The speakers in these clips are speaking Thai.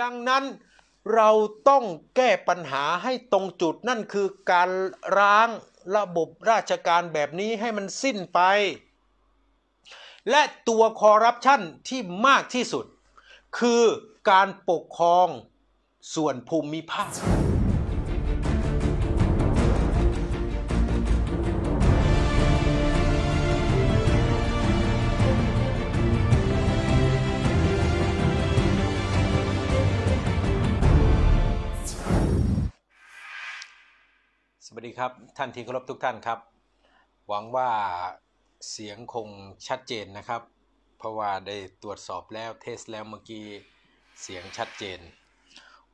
ดังนั้นเราต้องแก้ปัญหาให้ตรงจุดนั่นคือการร้างระบบราชการแบบนี้ให้มันสิ้นไป และตัวคอร์รัปชันที่มากที่สุด คือการปกครองส่วนภูมิภาคครับท่านที่เคารพทุกท่านครับ หวังว่าเสียงคงชัดเจนนะครับ เพราะว่าได้ตรวจสอบแล้วเทสแล้วเมื่อกี้เสียงชัดเจน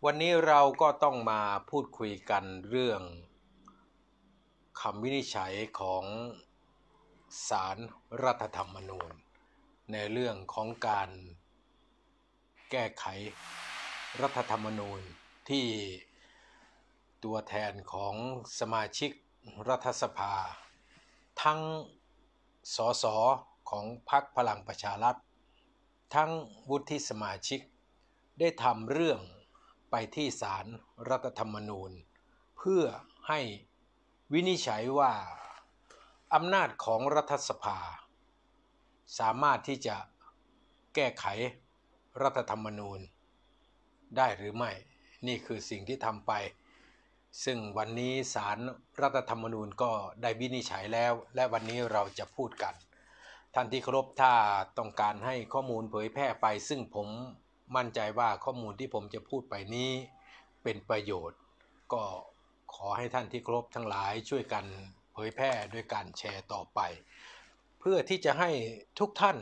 วันนี้เราก็ต้องมาพูดคุยกันเรื่องคำวินิจฉัยของสารรัฐธรรมนูญ ในเรื่องของการ แก้ไขรัฐธรรมนูญที่ตัวแทนของสมาชิกรัฐสภา ทั้งสสของพรรคพลังประชารัฐ ทั้งวุฒิสมาชิก ได้ทำเรื่องไปที่ศาลรรัฐธรรมนูญ เพื่อให้วินิจฉัยว่าอำนาจของรัฐสภา สามารถที่จะแก้ไขรัฐธรรมนูญ ได้หรือไม่นี่คือสิ่งที่ทำไปซึ่งวันนี้สารรัฐธรรมนูญก็ได้วินิจฉัยแล้ว และวันนี้เราจะพูดกัน ท่านที่เคารพถ้าต้องการให้ข้อมูลเผยแพร่ไป ซึ่งผมมั่นใจว่าข้อมูลที่ผมจะพูดไปนี้เป็นประโยชน์ ก็ขอให้ท่านที่เคารพทั้งหลายช่วยกันเผยแพร่ด้วยการแชร์ต่อไป เพื่อที่จะให้ทุกท่าน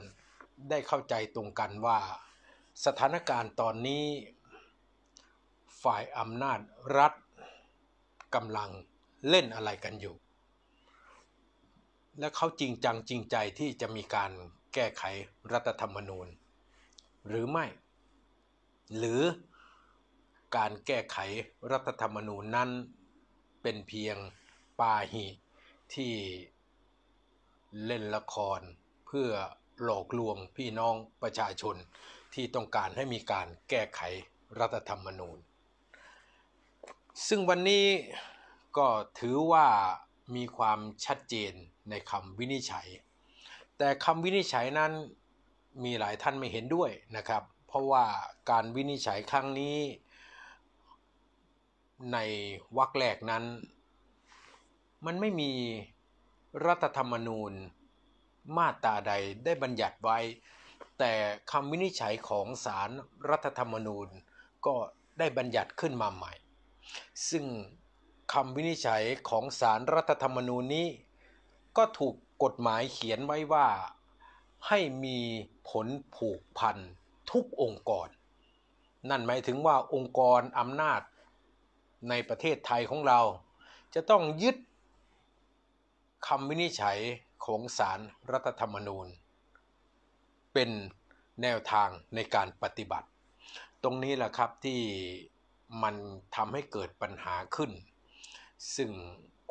ได้เข้าใจตรงกันว่าสถานการณ์ตอนนี้ ฝ่ายอำนาจรัฐกำลัง เล่นอะไรกันอยู่ และเขาจริงจังจริงใจที่จะมีการแก้ไขรัฐธรรมนูญ หรือไม่ หรือการแก้ไขรัฐธรรมนูญนั้นเป็นเพียงปาหีที่เล่นละครเพื่อ หลอกลวง พี่น้องประชาชน ที่ต้องการให้มีการแก้ไขรัฐธรรมนูญซึ่งวันนี้ก็ถือว่ามีความชัดเจนในคำวินิจฉัย แต่คำวินิจฉัยนั้นมีหลายท่านไม่เห็นด้วยนะครับ เพราะว่าการวินิจฉัยครั้งนี้ ในวรรคแรกนั้น มันไม่มีรัฐธรรมนูญมาตราใดได้บัญญัติไว้ แต่คำวินิจฉัยของศาลรรัฐธรรมนูญ ก็ได้บัญญัติขึ้นมาใหม่ซึ่งคำวินิจฉัยของสารรัฐธรรมนูญนี้ ก็ถูกกฎหมายเขียนไว้ว่าให้มีผลผูกพันทุกองค์กร นั่นหมายถึงว่าองค์กรอำนาจในประเทศไทยของเรา จะต้องยึด คำวินิจฉัยของสารรัฐธรรมนูญ เป็นแนวทางในการปฏิบัติ ตรงนี้แหละครับที่มันทำให้เกิดปัญหาขึ้น ซึ่ง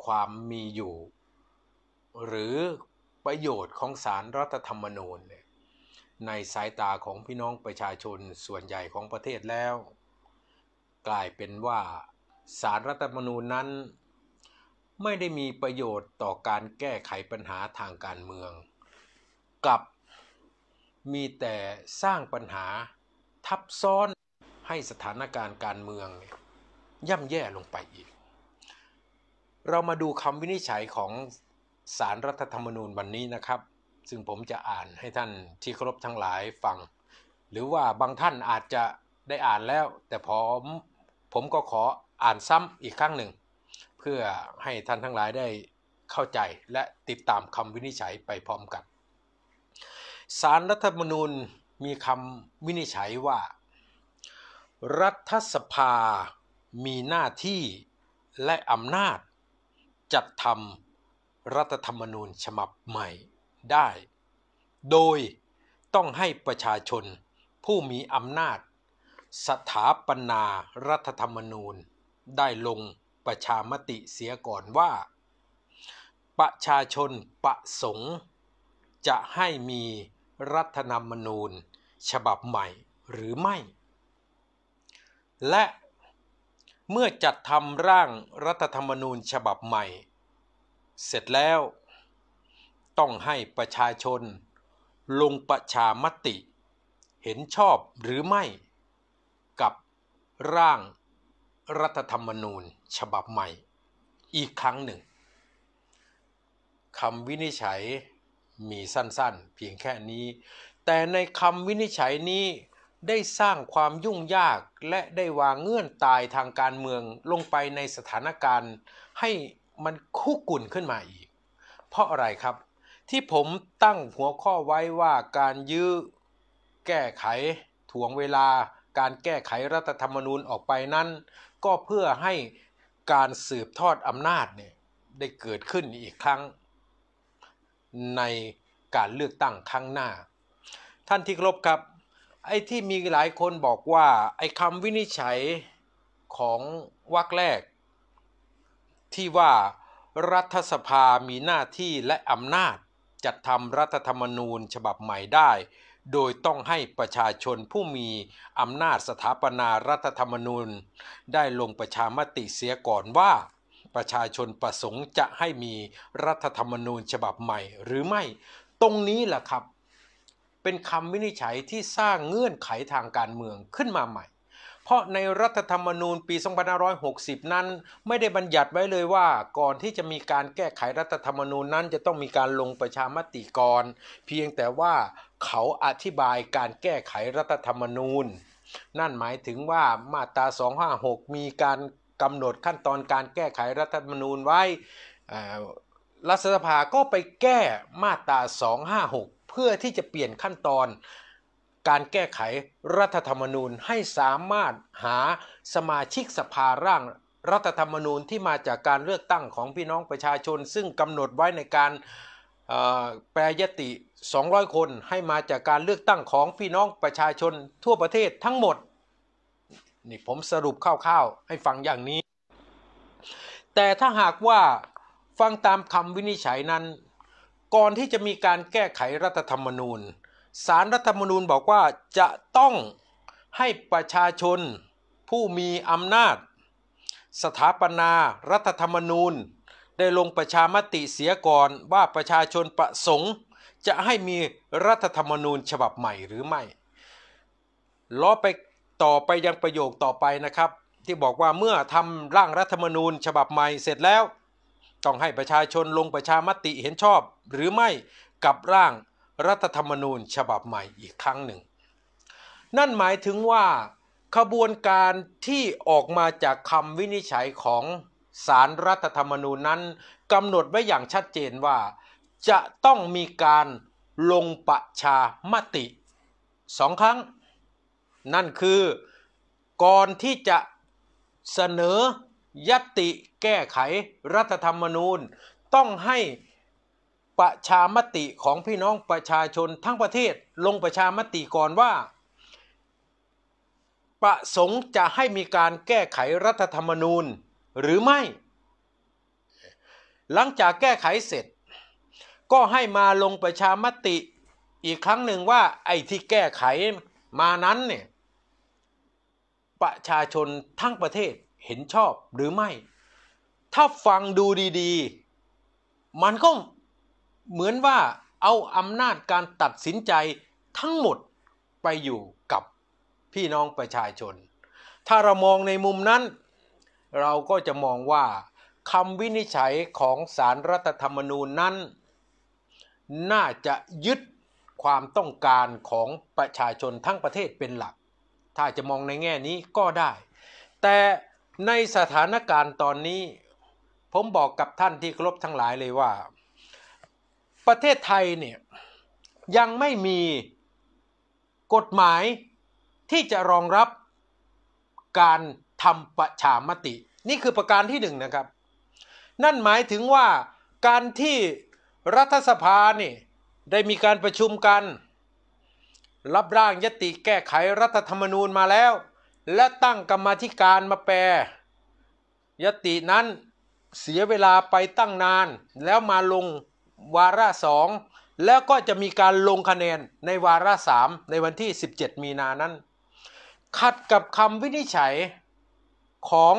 ความมีอยู่ หรือประโยชน์ของสารรัฐธรรมนูญในสายตาของพี่น้องประชาชนส่วนใหญ่ของประเทศแล้ว กลายเป็นว่าสารรัฐธรรมนูญนั้น ไม่ได้มีประโยชน์ต่อการแก้ไขปัญหาทางการเมือง กับมีแต่สร้างปัญหาทับซ้อนให้สถานการณ์การเมืองย่ำแย่ลงไปอีก เรามาดูคำวินิจฉัยของสารรัฐธรรมนูญวันนี้นะครับ ซึ่งผมจะอ่านให้ท่านที่เคารพทั้งหลายฟัง หรือว่าบางท่านอาจจะได้อ่านแล้ว แต่ผมผมก็ขออ่านซ้ำอีกครั้งหนึ่งเพื่อให้ท่านทั้งหลายได้เข้าใจและติดตามคำวินิจฉัยไปพร้อมกัน สารรัฐธรรมนูญมีคำวินิจฉัยว่ารัฐสภามีหน้าที่และอำนาจ จัดทำรัฐธรรมนูญฉบับใหม่ได้ โดยต้องให้ประชาชนผู้มีอำนาจ สถาปนารัฐธรรมนูญได้ลงประชามติเสียก่อนว่า ประชาชนประสงค์ จะให้มีรัฐธรรมนูญฉบับใหม่หรือไม่และเมื่อจัดทำร่างรัฐธรรมนูญฉบับใหม่ เสร็จแล้ว ต้องให้ประชาชนลงประชามติ เห็นชอบหรือไม่ กับร่างรัฐธรรมนูญฉบับใหม่ อีกครั้งหนึ่งคำวินิจฉัยมีสั้นๆ เพียงแค่นี้ แต่ในคำวินิจฉัยนี้ได้สร้างความยุ่งยากและได้วางเงื่อนตายทางการเมืองลงไปในสถานการณ์ให้มันคุกกุ่นขึ้นมาอีก เพราะอะไรครับที่ผมตั้งหัวข้อไว้ว่าการยื้อแก้ไขถ่วงเวลาการแก้ไขรัฐธรรมนูญออกไปนั้น ก็เพื่อให้การสืบทอดอำนาจเนี่ยได้เกิดขึ้นอีกครั้ง ในการเลือกตั้งครั้งหน้า ท่านที่ครบครับไอ้ที่มีหลายคนบอกว่าไอ้คำวินิจฉัยของวรรคแรก ที่ว่า รัฐสภา มีหน้าที่และอำนาจจัดทำรัฐธรรมนูญฉบับใหม่ได้ โดยต้องให้ประชาชนผู้มีอำนาจสถาปนารัฐธรรมนูญได้ลงประชามติเสียก่อนว่า ประชาชนประสงค์จะให้มีรัฐธรรมนูญฉบับใหม่ หรือไม่ตรงนี้แหละครับเป็นคำวินิจฉัยที่สร้างเงื่อนไขทางการเมืองขึ้นมาใหม่ เพราะในรัฐธรรมนูญปี 2560 นั้นไม่ได้บัญญัติไว้เลยว่า ก่อนที่จะมีการแก้ไขรัฐธรรมนูญนั้นจะต้องมีการลงประชามติก่อน เพียงแต่ว่าเขาอธิบายการแก้ไขรัฐธรรมนูญ นั่นหมายถึงว่ามาตรา 256 มีการกำหนดขั้นตอนการแก้ไขรัฐธรรมนูญไว้รัฐสภาก็ไปแก้มาตรา 256พื่อที่จะเปลี่ยนขั้นตอนการแก้ไขรัฐธรรมนูญให้สามารถหาสมาชิกสภาร่างรัฐธรรมนูญที่มาจากการเลือกตั้งของพี่น้องประชาชน ซึ่งกำหนดไว้ในการแปรยติ 200 คน ให้มาจากการเลือกตั้งของพี่น้องประชาชนทั่วประเทศทั้งหมดนี่ผมสรุปคร่าวๆ ให้ฟังอย่างนี้ แต่ถ้าหากว่าฟังตามคำวินิจฉัยนั้นก่อนที่จะมีการแก้ไขรัฐธรรมนูญสารรัฐธรรมนูญบอกว่าจะต้องให้ประชาชนผู้มีอำนาจ สถาปนารัฐธรรมนูญ ได้ลงประชามติเสียก่อนว่าประชาชนประสงค์ จะให้มีรัฐธรรมนูญฉบับใหม่หรือไม่ ล้อไปต่อไปยังประโยคต่อไปนะครับ ที่บอกว่าเมื่อทำร่างรัฐธรรมนูญ ฉบับใหม่ เสร็จแล้วต้องให้ประชาชนลงประชามติเห็นชอบหรือไม่กับร่างรัฐธรรมนูญฉบับใหม่อีกครั้งหนึ่ง นั่นหมายถึงว่าขบวนการที่ออกมาจากคำวินิจฉัยของสารรัฐธรรมนูญนั้นกำหนดไว้อย่างชัดเจนว่า จะต้องมีการลงประชามติสองครั้ง นั่นคือก่อนที่จะเสนอยติแก้ไขรัฐธรรมนูญต้องให้ประชามติของพี่น้องประชาชนทั้งประเทศลงประชามติก่อนว่า ประสงค์จะให้มีการแก้ไขรัฐธรรมนูญ หรือไม่ หลังจากแก้ไขเสร็จ ก็ให้มาลงประชามติอีกครั้งหนึ่งว่า ไอ้ที่แก้ไขมานั้นเนี่ยประชาชนทั้งประเทศเห็นชอบหรือไม่ ถ้าฟังดูดีๆ มันก็เหมือนว่าเอาอำนาจการตัดสินใจทั้งหมดไปอยู่กับพี่น้องประชาชน ถ้าเรามองในมุมนั้น เราก็จะมองว่าคำวินิจฉัยของสารรัฐธรรมนูญนั้น น่าจะยึดความต้องการของประชาชนทั้งประเทศเป็นหลัก ถ้าจะมองในแง่นี้ก็ได้ แต่ในสถานการณ์ตอนนี้ ผมบอกกับท่านที่ครบทั้งหลายเลยว่า ประเทศไทยเนี่ย ยังไม่มีกฎหมายที่จะรองรับการทำประชามติ นี่คือประการที่หนึ่งนะครับ นั่นหมายถึงว่าการที่รัฐสภาเนี่ยได้มีการประชุมกัน รับร่างยติแก้ไขรัฐธรรมนูญมาแล้วและตั้งกรรมธิการมาแปลยตินั้นเสียเวลาไปตั้งนาน แล้วมาลงวาระสองแล้วก็จะมีการลงคะแนนในวาระสามในวันที่ 17 มีนานั้น ขัดกับคำวินิจฉัยของ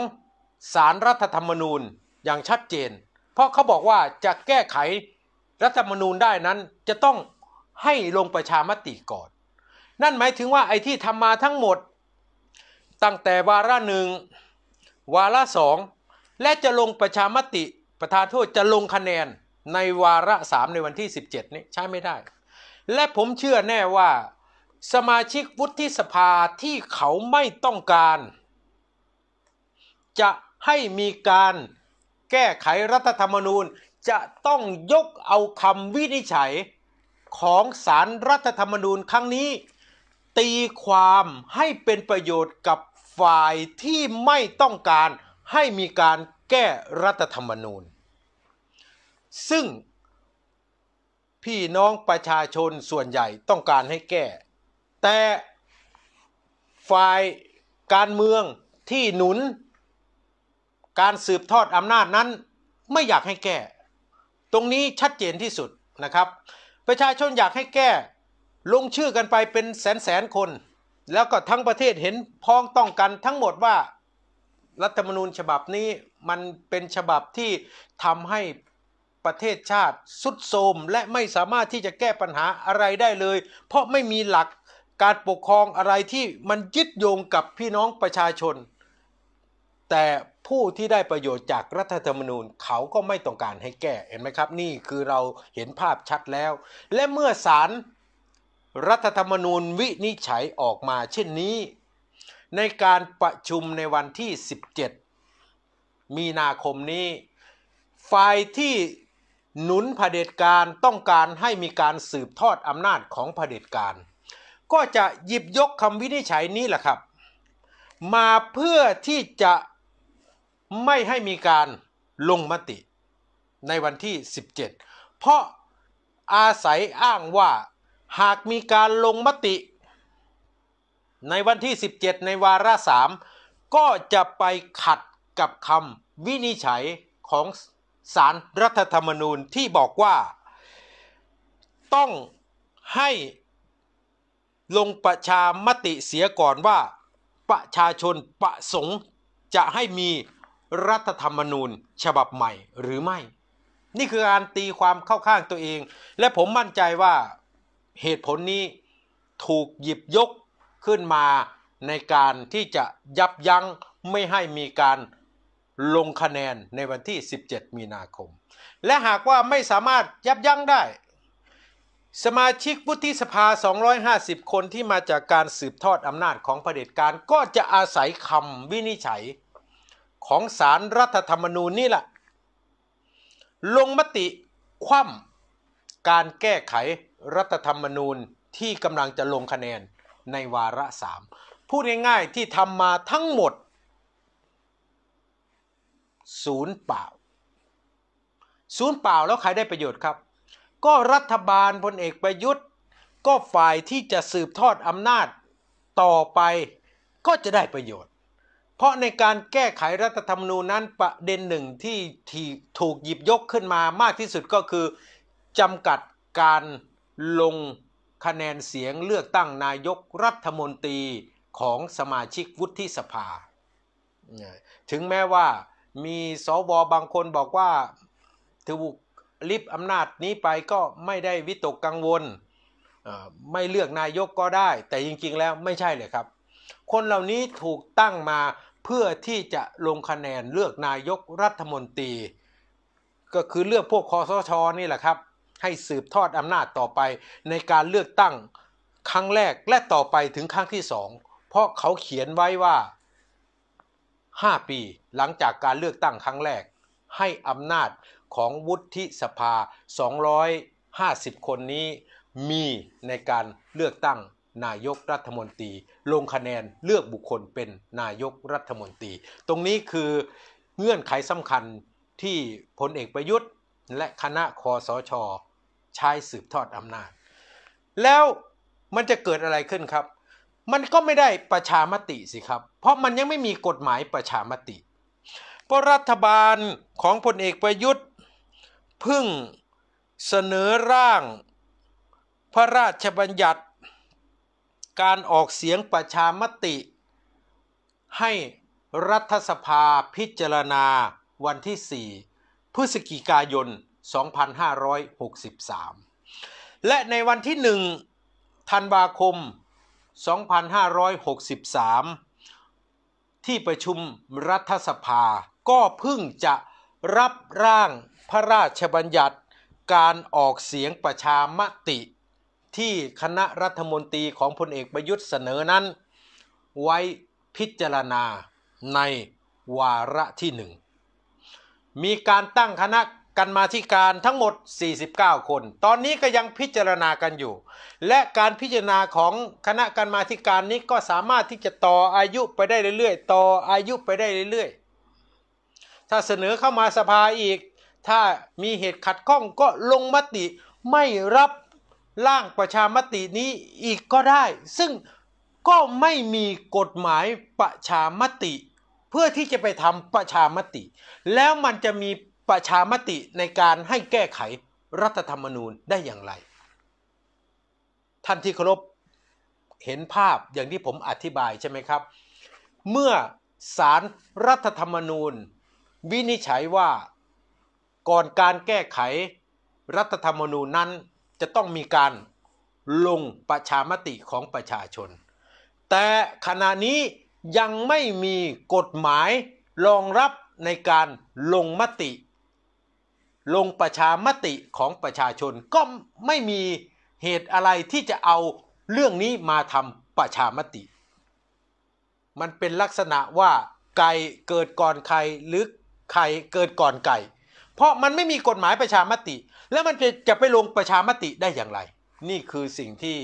สารรัฐธรรมนูญอย่างชัดเจน เพราะเขาบอกว่าจะแก้ไขรัฐธรรมนูญได้นั้นจะต้องให้ลงประชามติก่อน นั่นหมายถึงว่า ไอ้ที่ทำมาทั้งหมดตั้งแต่วาระหนึ่ง วาระสอง และจะลงประชามติประธานโทษ จะลงคะแนนในวาระสามในวันที่ 17 นี้ใช้ไม่ได้ และผมเชื่อแน่ว่าสมาชิกวุฒิสภาที่เขาไม่ต้องการ จะให้มีการแก้ไขรัฐธรรมนูญจะต้องยกเอาคำวินิจฉัยของสารรัฐธรรมนูญครั้งนี้ ตีความให้เป็นประโยชน์กับฝ่ายที่ไม่ต้องการให้มีการแก้รัฐธรรมนูญ ซึ่งพี่น้องประชาชนส่วนใหญ่ต้องการให้แก้ แต่ฝ่ายการเมืองที่หนุน การสืบทอดอำนาจนั้น ไม่อยากให้แก้ ตรงนี้ชัดเจนที่สุดนะครับ ประชาชนอยากให้แก้ลงชื่อกันไปเป็นแสนแสนคนแล้วก็ทั้งประเทศเห็นพ้องต้องกันทั้งหมดว่ารัฐธรรมนูญฉบับนี้มันเป็นฉบับที่ทำให้ประเทศชาติสุดโทมและไม่สามารถที่จะแก้ปัญหาอะไรได้เลย เพราะไม่มีหลักการปกครองอะไรที่มันยึดโยงกับพี่น้องประชาชน แต่ผู้ที่ได้ประโยชน์จากรัฐธรรมนูญเขาก็ไม่ต้องการให้แก้เห็นไหมครับ นี่คือเราเห็นภาพชัดแล้ว และเมื่อศาลรัฐธรรมนูญวินิจฉัยออกมาเช่นนี้ ในการประชุมในวันที่ 17 มีนาคมนี้ฝ่ายที่หนุนเผด็จการต้องการให้มีการสืบทอดอำนาจของเผด็จการ ก็จะหยิบยกคำวินิจฉัยนี้แหละครับ มาเพื่อที่จะไม่ให้มีการลงมติในวันที่ 17 เพราะอาศัยอ้างว่าหากมีการลงมติ ในวันที่ 17 ในวาระสามก็จะไปขัดกับคำวินิจฉัยของสารรัฐธรรมนูญที่บอกว่า ต้องให้ลงประชามติเสียก่อนว่า ประชาชนประสงค์จะให้มีรัฐธรรมนูญฉบับใหม่หรือไม่ นี่คือการตีความเข้าข้างตัวเอง และผมมั่นใจว่าเหตุผลนี้ถูกหยิบยกขึ้นมาในการที่จะยับยั้งไม่ให้มีการลงคะแนนในวันที่ 17 มีนาคม และหากว่าไม่สามารถยับยั้งได้ สมาชิกวุฒิสภา 250 คนที่มาจากการสืบทอดอำนาจของเผด็จการ ก็จะอาศัยคำวินิจฉัยของสารรัฐธรรมนูญนี่แหละลงมติคว่ำการแก้ไขรัฐธรรมนูญที่กำลังจะลงคะแนนในวาระสามพูดง่ายๆ ที่ทำมาทั้งหมดศูนย์เปล่าศูนย์เปล่าแล้วใครได้ประโยชน์ครับ ก็รัฐบาลพลเอกประยุทธ์ ก็ฝ่ายที่จะสืบทอดอำนาจต่อไปก็จะได้ประโยชน์ เพราะในการแก้ไขรัฐธรรมนูญนั้นประเด็นหนึ่งที่ถูกหยิบยกขึ้นมามากที่สุดก็คือจำกัดการลงคะแนนเสียงเลือกตั้งนายกรัฐมนตรีของสมาชิกวุฒิสภา ถึงแม้ว่ามีสวบางคนบอกว่าถูกลิบอำนาจนี้ไปก็ไม่ได้วิตกกังวล ไม่เลือกนายกก็ได้แต่จริงๆแล้วไม่ใช่เลยครับ คนเหล่านี้ถูกตั้งมาเพื่อที่จะลงคะแนนเลือกนายกรัฐมนตรี ก็คือเลือกพวกคอสชนี่แหละครับให้สืบทอดอำนาจต่อไปในการเลือกตั้งครั้งแรกและต่อไปถึงครั้งที่สองเพราะเขาเขียนไว้ว่า 5 ปีหลังจากการเลือกตั้งครั้งแรกให้อำนาจของวุฒิสภา 250 คนนี้มีในการเลือกตั้งนายกรัฐมนตรี ลงคะแนนเลือกบุคคลเป็นนายกรัฐมนตรี ตรงนี้คือ เงื่อนไขสำคัญที่พลเอกประยุทธ์ และคณะคอสอชอใช้สืบทอดอำนาจ แล้วมันจะเกิดอะไรขึ้นครับ มันก็ไม่ได้ประชามติสิครับ เพราะมันยังไม่มีกฎหมายประชามติเพราะรัฐบาลของพลเอกประยุทธ์พึ่งเสนอร่าง พระราชบัญญัติ การออกเสียงประชามติ ให้รัฐสภาพิจารณาวันที่ 4พฤศจิกายน2563 และในวันที่1ธันวาคม 2563 ที่ประชุมรัฐสภาก็พึ่งจะรับร่างพระราชบัญญัติการออกเสียงประชามติที่คณะรัฐมนตรีของพลเอกประยุทธ์เสนอนั้น ไว้พิจารณาในวาระที่หนึ่ง มีการตั้งคณะกันมาที่การทั้งหมด 49 คน ตอนนี้ก็ยังพิจารณากันอยู่ และการพิจารณาของคณะกรรมาธิการนี้ก็สามารถที่จะต่ออายุไปได้เรื่อย ๆ ต่ออายุไปได้เรื่อยๆ ถ้าเสนอเข้ามาสภาอีก ถ้ามีเหตุขัดข้องก็ลงมติไม่รับร่างประชามตินี้อีกก็ได้ ซึ่งก็ไม่มีกฎหมายประชามติเพื่อที่จะไปทำประชามติ แล้วมันจะมีประชามติในการให้แก้ไขรัฐธรรมนูญได้อย่างไร ท่านที่เคารพเห็นภาพอย่างที่ผมอธิบายใช่ไหมครับ เมื่อสารรัฐธรรมนูญ วินิจฉัยว่าก่อนการแก้ไขรัฐธรรมนูญนั้นจะต้องมีการลงประชามติของประชาชน แต่ขณะนี้ยังไม่มีกฎหมายรองรับในการลงมติลงประชามติของประชาชนก็ไม่มีเหตุอะไรที่จะเอาเรื่องนี้มาทำประชามติ มันเป็นลักษณะว่าไก่เกิดก่อนไข่หรือไข่เกิดก่อนไก่ เพราะมันไม่มีกฎหมายประชามติ แล้วมันจะจะไปลงประชามติได้อย่างไร นี่คือสิ่งที่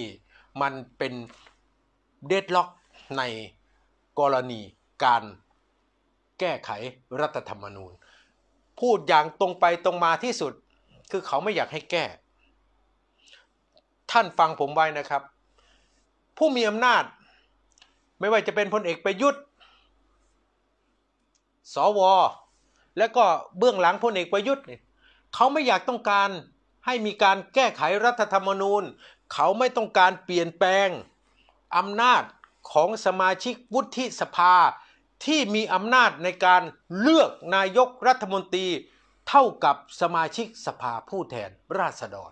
มันเป็นเดดล็อกในกรณีการแก้ไขรัฐธรรมนูญพูดอย่างตรงไปตรงมาที่สุด คือเขาไม่อยากให้แก้ ท่านฟังผมไว้นะครับ ผู้มีอำนาจ ไม่ว่าจะเป็นพลเอกประยุทธ์ สว และก็เบื้องหลังพลเอกประยุทธ์เเขาไม่อยากต้องการให้มีการแก้ไขรัฐธรรมนูญ เขาไม่ต้องการเปลี่ยนแปลงอำนาจของสมาชิกวุฒิสภาที่มีอำนาจในการเลือกนายกรัฐมนตรีเท่ากับสมาชิกสภาผู้แทนราษฎร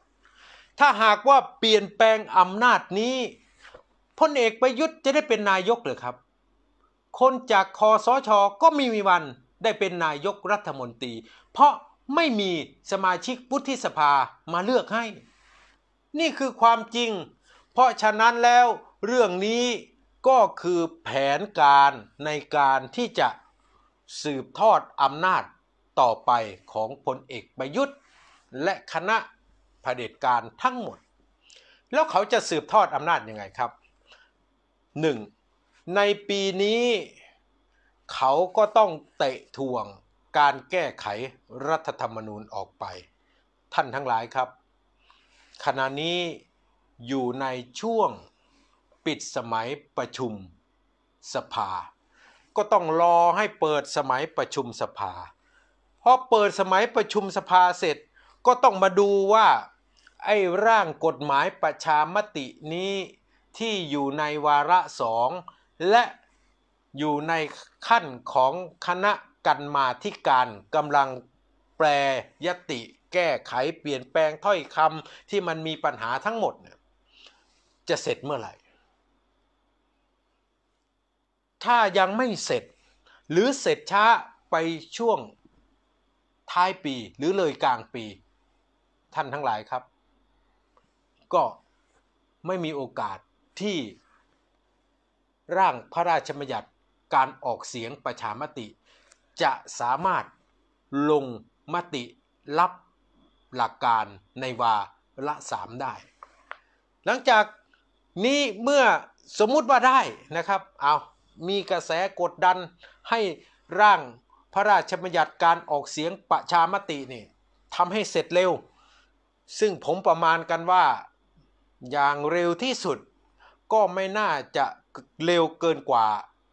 ถ้าหากว่าเปลี่ยนแปลงอำนาจนี้ พลเอกประยุทธ์จะได้เป็นนายกหรือครับ คนจากคอสชอก็มีมีวันได้เป็นนายกรัฐมนตรี เพราะไม่มีสมาชิกพุธิสภามาเลือกให้ นี่คือความจริง เพราะฉะนั้นแล้วเรื่องนี้ก็คือแผนการในการที่จะสืบทอดอำนาจต่อไปของพลเอกประยุทธ์และคณะเผด็จการทั้งหมด แล้วเขาจะสืบทอดอำนาจยังไงครับ 1. ในปีนี้เขาก็ต้องเตะทวงการแก้ไขรัฐธรรมนูญออกไป ท่านทั้งหลายครับ ขณะนี้อยู่ในช่วงปิดสมัยประชุมสภา ก็ต้องรอให้เปิดสมัยประชุมสภาพอเปิดสมัยประชุมสภาเสร็จ ก็ต้องมาดูว่า ไอ้ร่างกฎหมายประชามตินี้ที่อยู่ในวาระสอง และอยู่ในขั้นของคณะกรรมาธิการกำลังแปลยติแก้ไขเปลี่ยนแปลงถ้อยคำที่มันมีปัญหาทั้งหมด จะเสร็จเมื่อไหร่ถ้ายังไม่เสร็จหรือเสร็จช้า ไปช่วง ท้ายปีหรือเลยกลางปี ท่านทั้งหลายครับ ก็ไม่มีโอกาสที่ ร่างพระราชบัญญัติการออกเสียงประชามติ จะสามารถลงมติรับหลักการในวาระสามได้ หลังจากนี้เมื่อสมมุติว่าได้นะครับเอามีกระแสกดดันให้ร่างพระราชบัญญัติการออกเสียงประชามตินี่ทำให้เสร็จเร็ว ซึ่งผมประมาณกันว่าอย่างเร็วที่สุดก็ไม่น่าจะเร็วเกินกว่า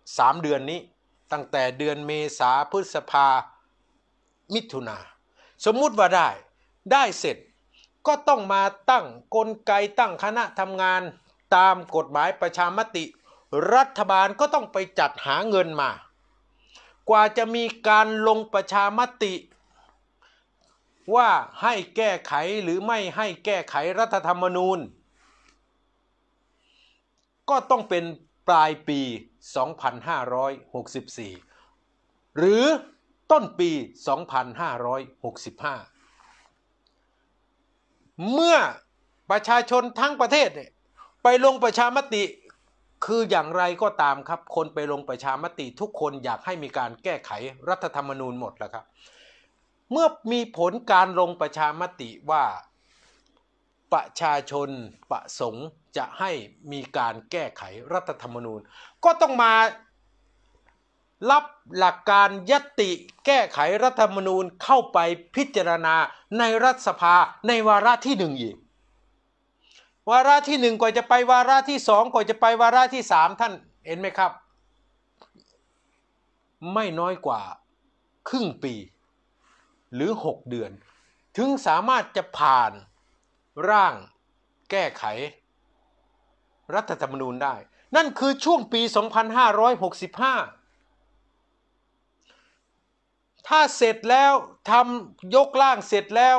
3 เดือนนี้ ตั้งแต่เดือนเมษาพฤษภา มิถุนา สมมุติว่าได้ได้เสร็จก็ต้องมาตั้งกลไกตั้งคณะทำงานตามกฎหมายประชามติรัฐบาลก็ต้องไปจัดหาเงินมา กว่าจะมีการลงประชามติ ว่าให้แก้ไขหรือไม่ให้แก้ไขรัฐธรรมนูญก็ต้องเป็นปลายปี 2564 หรือต้นปี 2565 เมื่อประชาชนทั้งประเทศเนี่ยไปลงประชามติคืออย่างไรก็ตามครับคนไปลงประชามติทุกคนอยากให้มีการแก้ไขรัฐธรรมนูญหมดแล้วครับเมื่อมีผลการลงประชามติว่าประชาชนประสงค์จะให้มีการแก้ไขรัฐธรรมนูญ ก็ต้องมา รับหลักการยติแก้ไขรัฐธรรมนูญเข้าไปพิจารณาในรัฐสภาในวาระที่หนึ่งอีกวาระที่หนึ่งกว่าจะไปวาระที่สองกว่าจะไป วาระที่สามท่านเห็นไหมครับ ไม่น้อยกว่าครึ่งปี หรือหกเดือน ถึงสามารถจะผ่านร่างแก้ไข รัฐธรรมนูญได้ นั่นคือช่วงปี 2565 ถ้าเสร็จแล้วทำยกร่างเสร็จแล้ว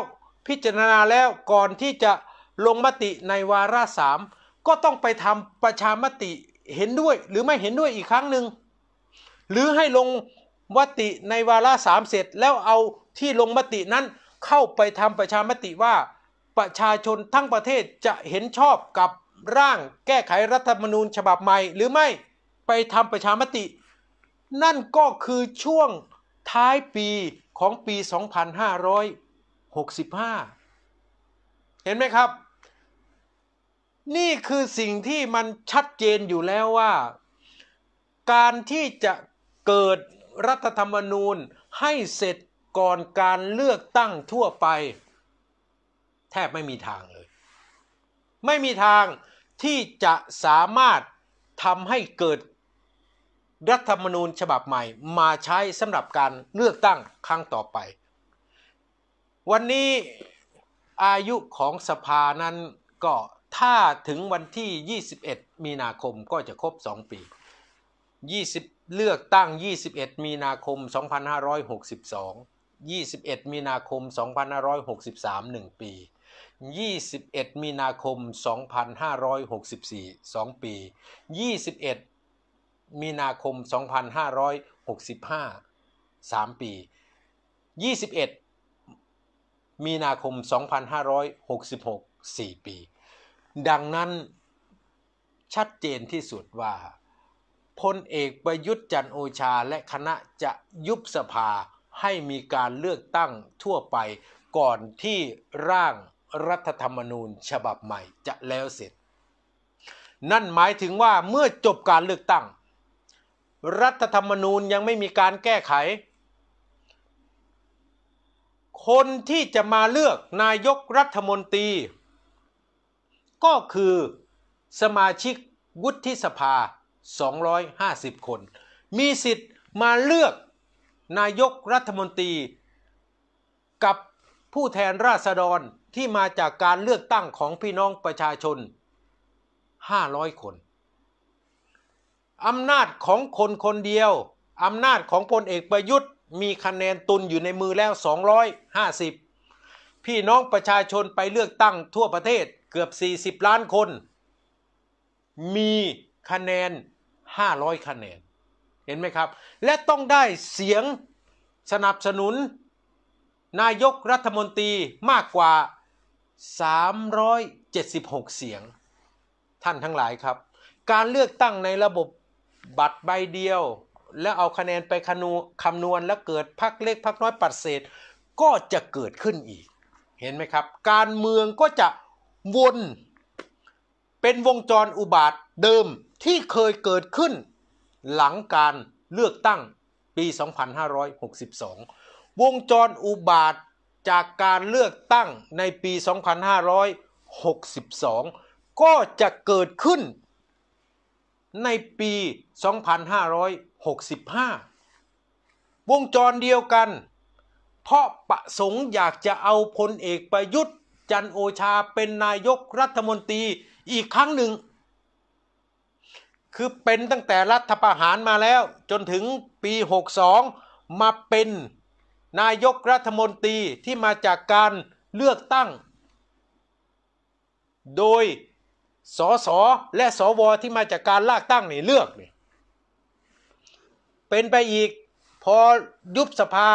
พิจารณาแล้วก่อนที่จะลงมติในวาระสามก็ต้องไปทำประชามติเห็นด้วยหรือไม่เห็นด้วยอีกครั้งหนึ่ง หรือให้ลงมติในวาระสามเสร็จแล้วเอาที่ลงมตินั้นเข้าไปทำประชามติว่า ประชาชนทั้งประเทศจะเห็นชอบกับร่างแก้ไขรัฐธรรมนูญฉบับใหม่ หรือไม่ไปทำประชามติ นั่นก็คือช่วงท้ายปีของปี 2565 เห็นไหมครับนี่คือสิ่งที่มันชัดเจนอยู่แล้วว่า การที่จะเกิดรัฐธรรมนูญให้เสร็จก่อนการเลือกตั้งทั่วไป แทบไม่มีทางเลย ไม่มีทางที่จะสามารถทำให้เกิดรัฐธรรมนูญฉบับใหม่ มาใช้สำหรับการเลือกตั้งครั้งต่อไป วันนี้อายุของสภานั้นก็ถ้าถึงวันที่ 21 มีนาคมก็จะครบ 2 ปี 20 เลือกตั้ง 21 มีนาคม 2562 21 มีนาคม 2563 1 ปี 21 มีนาคม 2564 2 ปี 21 มีนาคม 2565 3 ปี 21 มีนาคม 2566 4 ปีดังนั้นชัดเจนที่สุดว่าพลเอกประยุทธ์จันโอชาและคณะจะยุบสภาให้มีการเลือกตั้งทั่วไปก่อนที่ร่างรัฐธรรมนูญฉบับใหม่จะแล้วเสร็จ นั่นหมายถึงว่าเมื่อจบการเลือกตั้ง รัฐธรรมนูญยังไม่มีการแก้ไข คนที่จะมาเลือกนายกรัฐมนตรีก็คือสมาชิกวุฒิสภา 250 คน มีสิทธิ์มาเลือกนายกรัฐมนตรี กับผู้แทนราษฎรที่มาจากการเลือกตั้งของพี่น้องประชาชน 500 คน อำนาจของคนคนเดียว อำนาจของพลเอกประยุทธ์ มีคะแนนตุนอยู่ในมือแล้ว 250 พี่น้องประชาชนไปเลือกตั้งทั่วประเทศเกือบ 40 ล้านคน มีคะแนน 500 คะแนน เห็นไหมครับ และต้องได้เสียงสนับสนุน นายก รัฐมนตรีมากกว่า 376 เสียง ท่านทั้งหลายครับ การเลือกตั้งในระบบบัตรใบเดียว แล้วเอาคะแนนไปคำนวณแล้วเกิดพักเล็กพักน้อยปัดเศษก็จะเกิดขึ้นอีก เห็นไหมครับการเมืองก็จะวนเป็นวงจรอุบาทเดิมที่เคยเกิดขึ้นหลังการเลือกตั้งปี 2562 วงจรอุบาทจากการเลือกตั้งในปี 2562 ก็จะเกิดขึ้นในปี 2565 วงจรเดียวกัน เพราะประสงค์อยากจะเอาพลเอกประยุทธ์จันโอชาเป็นนายกรัฐมนตรีอีกครั้งหนึ่ง คือเป็นตั้งแต่รัฐประหารมาแล้ว จนถึงปี 62 มาเป็นนายกรัฐมนตรีที่มาจากการเลือกตั้ง โดยสสและสวที่มาจากการลากตั้งนี่เลือกนี่เป็นไปอีกพอยุบสภา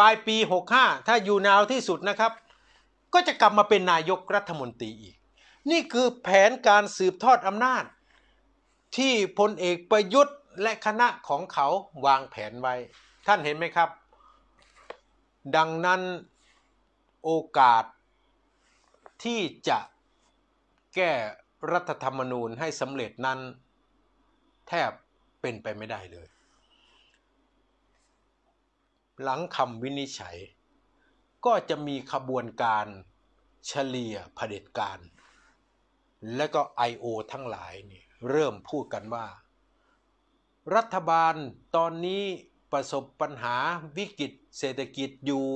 ปลายปี 65 ถ้าอยู่นาวที่สุดนะครับก็จะกลับมาเป็นนายกรัฐมนตรีอีก นี่คือแผนการสืบทอดอำนาจ ที่พลเอกประยุทธ์และคณะของเขาวางแผนไว้ ท่านเห็นไหมครับ ดังนั้นโอกาสที่จะแก้รัฐธรรมนูญให้สำเร็จนั้น แทบเป็นไปไม่ได้เลย หลังคำวินิจฉัยก็จะมีขบวนการเฉลี่ยเผด็จการ และก็ I.O. ทั้งหลายนี่เริ่มพูดกันว่า รัฐบาลตอนนี้ประสบปัญหาวิกฤตเศรษฐกิจอยู่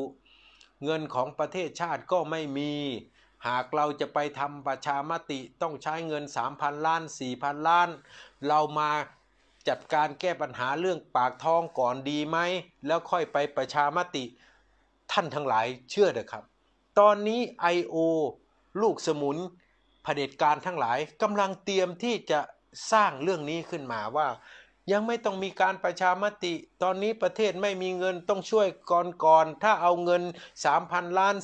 เงินของประเทศชาติก็ไม่มีหากเราจะไปทำประชามติต้องใช้เงิน 3,000 ล้าน 4,000 ล้าน เรามาจัดการแก้ปัญหาเรื่องปากท้องก่อนดีไหม แล้วค่อยไปประชามติท่านทั้งหลายเชื่อเถอะครับ ตอนนี้ I.O. ลูกสมุนเผด็จการทั้งหลายกำลังเตรียมที่จะสร้างเรื่องนี้ขึ้นมาว่ายังไม่ต้องมีการประชามติ ตอนนี้ประเทศไม่มีเงินต้องช่วยก่อนก่อนถ้าเอาเงิน3,000ล้าน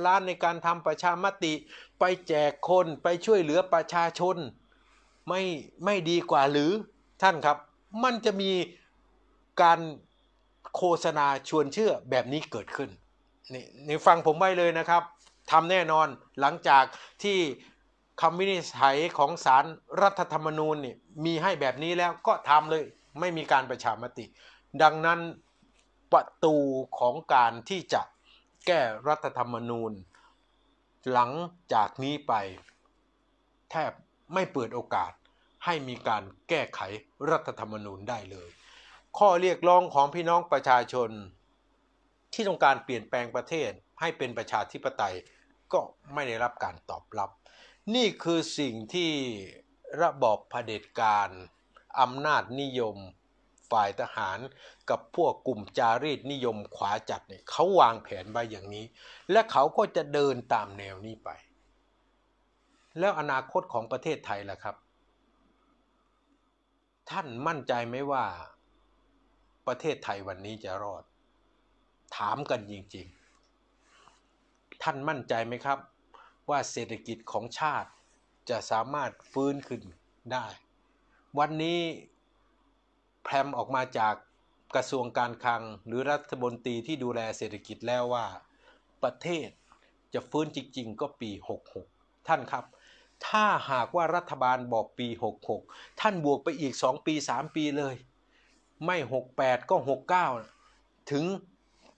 4,000ล้านในการทำประชามติไปแจกคนไปช่วยเหลือประชาชน ไม่ไม่ดีกว่าหรือท่านครับมันจะมีการโฆษณาชวนเชื่อแบบนี้เกิดขึ้นนี่นี่ฟังผมไว้เลยนะครับทำแน่นอนหลังจากที่คำวินิจฉัยของศาลรรัฐธรรมนูญนี่มีให้แบบนี้แล้วก็ทำเลย ไม่มีการประชามติ ดังนั้นประตูของการที่จะแก้รัฐธรรมนูญ หลังจากนี้ไปแทบไม่เปิดโอกาส ให้มีการแก้ไขรัฐธรรมนูญได้เลย ข้อเรียกร้องของพี่น้องประชาชนที่ต้องการเปลี่ยนแปลงประเทศให้เป็นประชาธิปไตย ก็ไม่ได้รับการตอบรับ นี่คือสิ่งที่ระบอบเผด็จการอำนาจนิยมฝ่ายทหารกับพวกกลุ่มจารีตนิยมขวาจัดเนี่ยเขาวางแผนไว้อย่างนี้ และเขาก็จะเดินตามแนวนี้ไป แล้วอนาคตของประเทศไทยล่ะครับ ท่านมั่นใจไหมว่าประเทศไทยวันนี้จะรอดถามกันจริงๆ ท่านมั่นใจไหมครับ ว่าเศรษฐกิจของชาติจะสามารถฟื้นขึ้นได้ วันนี้แพรมออกมาจากกระทรวงการคลัง หรือรัฐมนตรีที่ดูแลเศรษฐกิจแล้วว่า ประเทศจะฟื้นจริง ๆ ก็ปี 66 ท่านครับ ถ้าหากว่ารัฐบาลบอกปี 66 ท่านบวกไปอีก 2 ปี 3 ปีเลย ไม่ 68 ก็ 69 ถึง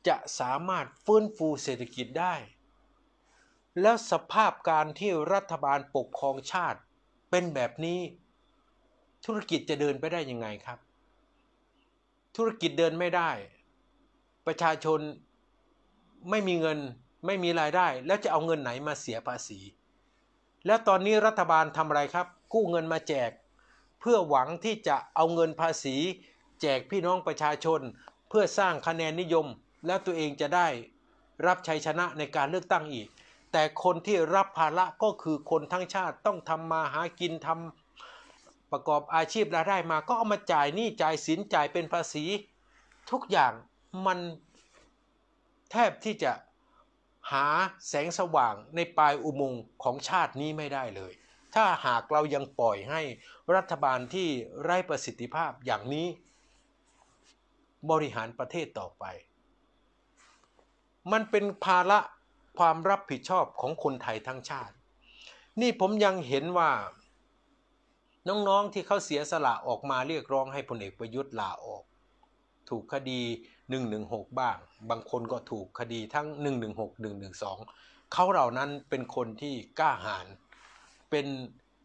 จะสามารถฟื้นฟูเศรษฐกิจได้ แล้วสภาพการที่รัฐบาลปกครองชาติ เป็นแบบนี้ ธุรกิจจะเดินไปได้ยังไงครับ ธุรกิจเดินไม่ได้ ประชาชนไม่มีเงินไม่มีรายได้ แล้วจะเอาเงินไหนมาเสียภาษี แล้วตอนนี้รัฐบาลทำอะไรครับ กู้เงินมาแจก เพื่อหวังที่จะเอาเงินภาษี แจกพี่น้องประชาชนเพื่อสร้างคะแนนนิยมแล้วตัวเองจะได้รับชัยชนะในการเลือกตั้งอีก แต่คนที่รับภาระก็คือคนทั้งชาติต้องทำมาหากินทำประกอบอาชีพรายได้มา ก็เอามาจ่ายหนี้จ่ายสินจ่ายเป็นภาษี ทุกอย่างมันแทบที่จะหาแสงสว่างในปลายอุโมงค์ของชาตินี้ไม่ได้เลย ถ้าหากเรายังปล่อยให้รัฐบาลที่ไร้ประสิทธิภาพอย่างนี้บริหารประเทศต่อไปมันเป็นภาระความรับผิดชอบของคนไทยทั้งชาติ นี่ผมยังเห็นว่า น้องๆที่เขาเสียสละออกมาเรียกร้องให้พลเอกประยุทธ์ลาออก ถูกคดี 116 บ้าง บางคนก็ถูกคดีทั้ง 116 112 เขาเหล่านั้นเป็นคนที่กล้าหาญเป็น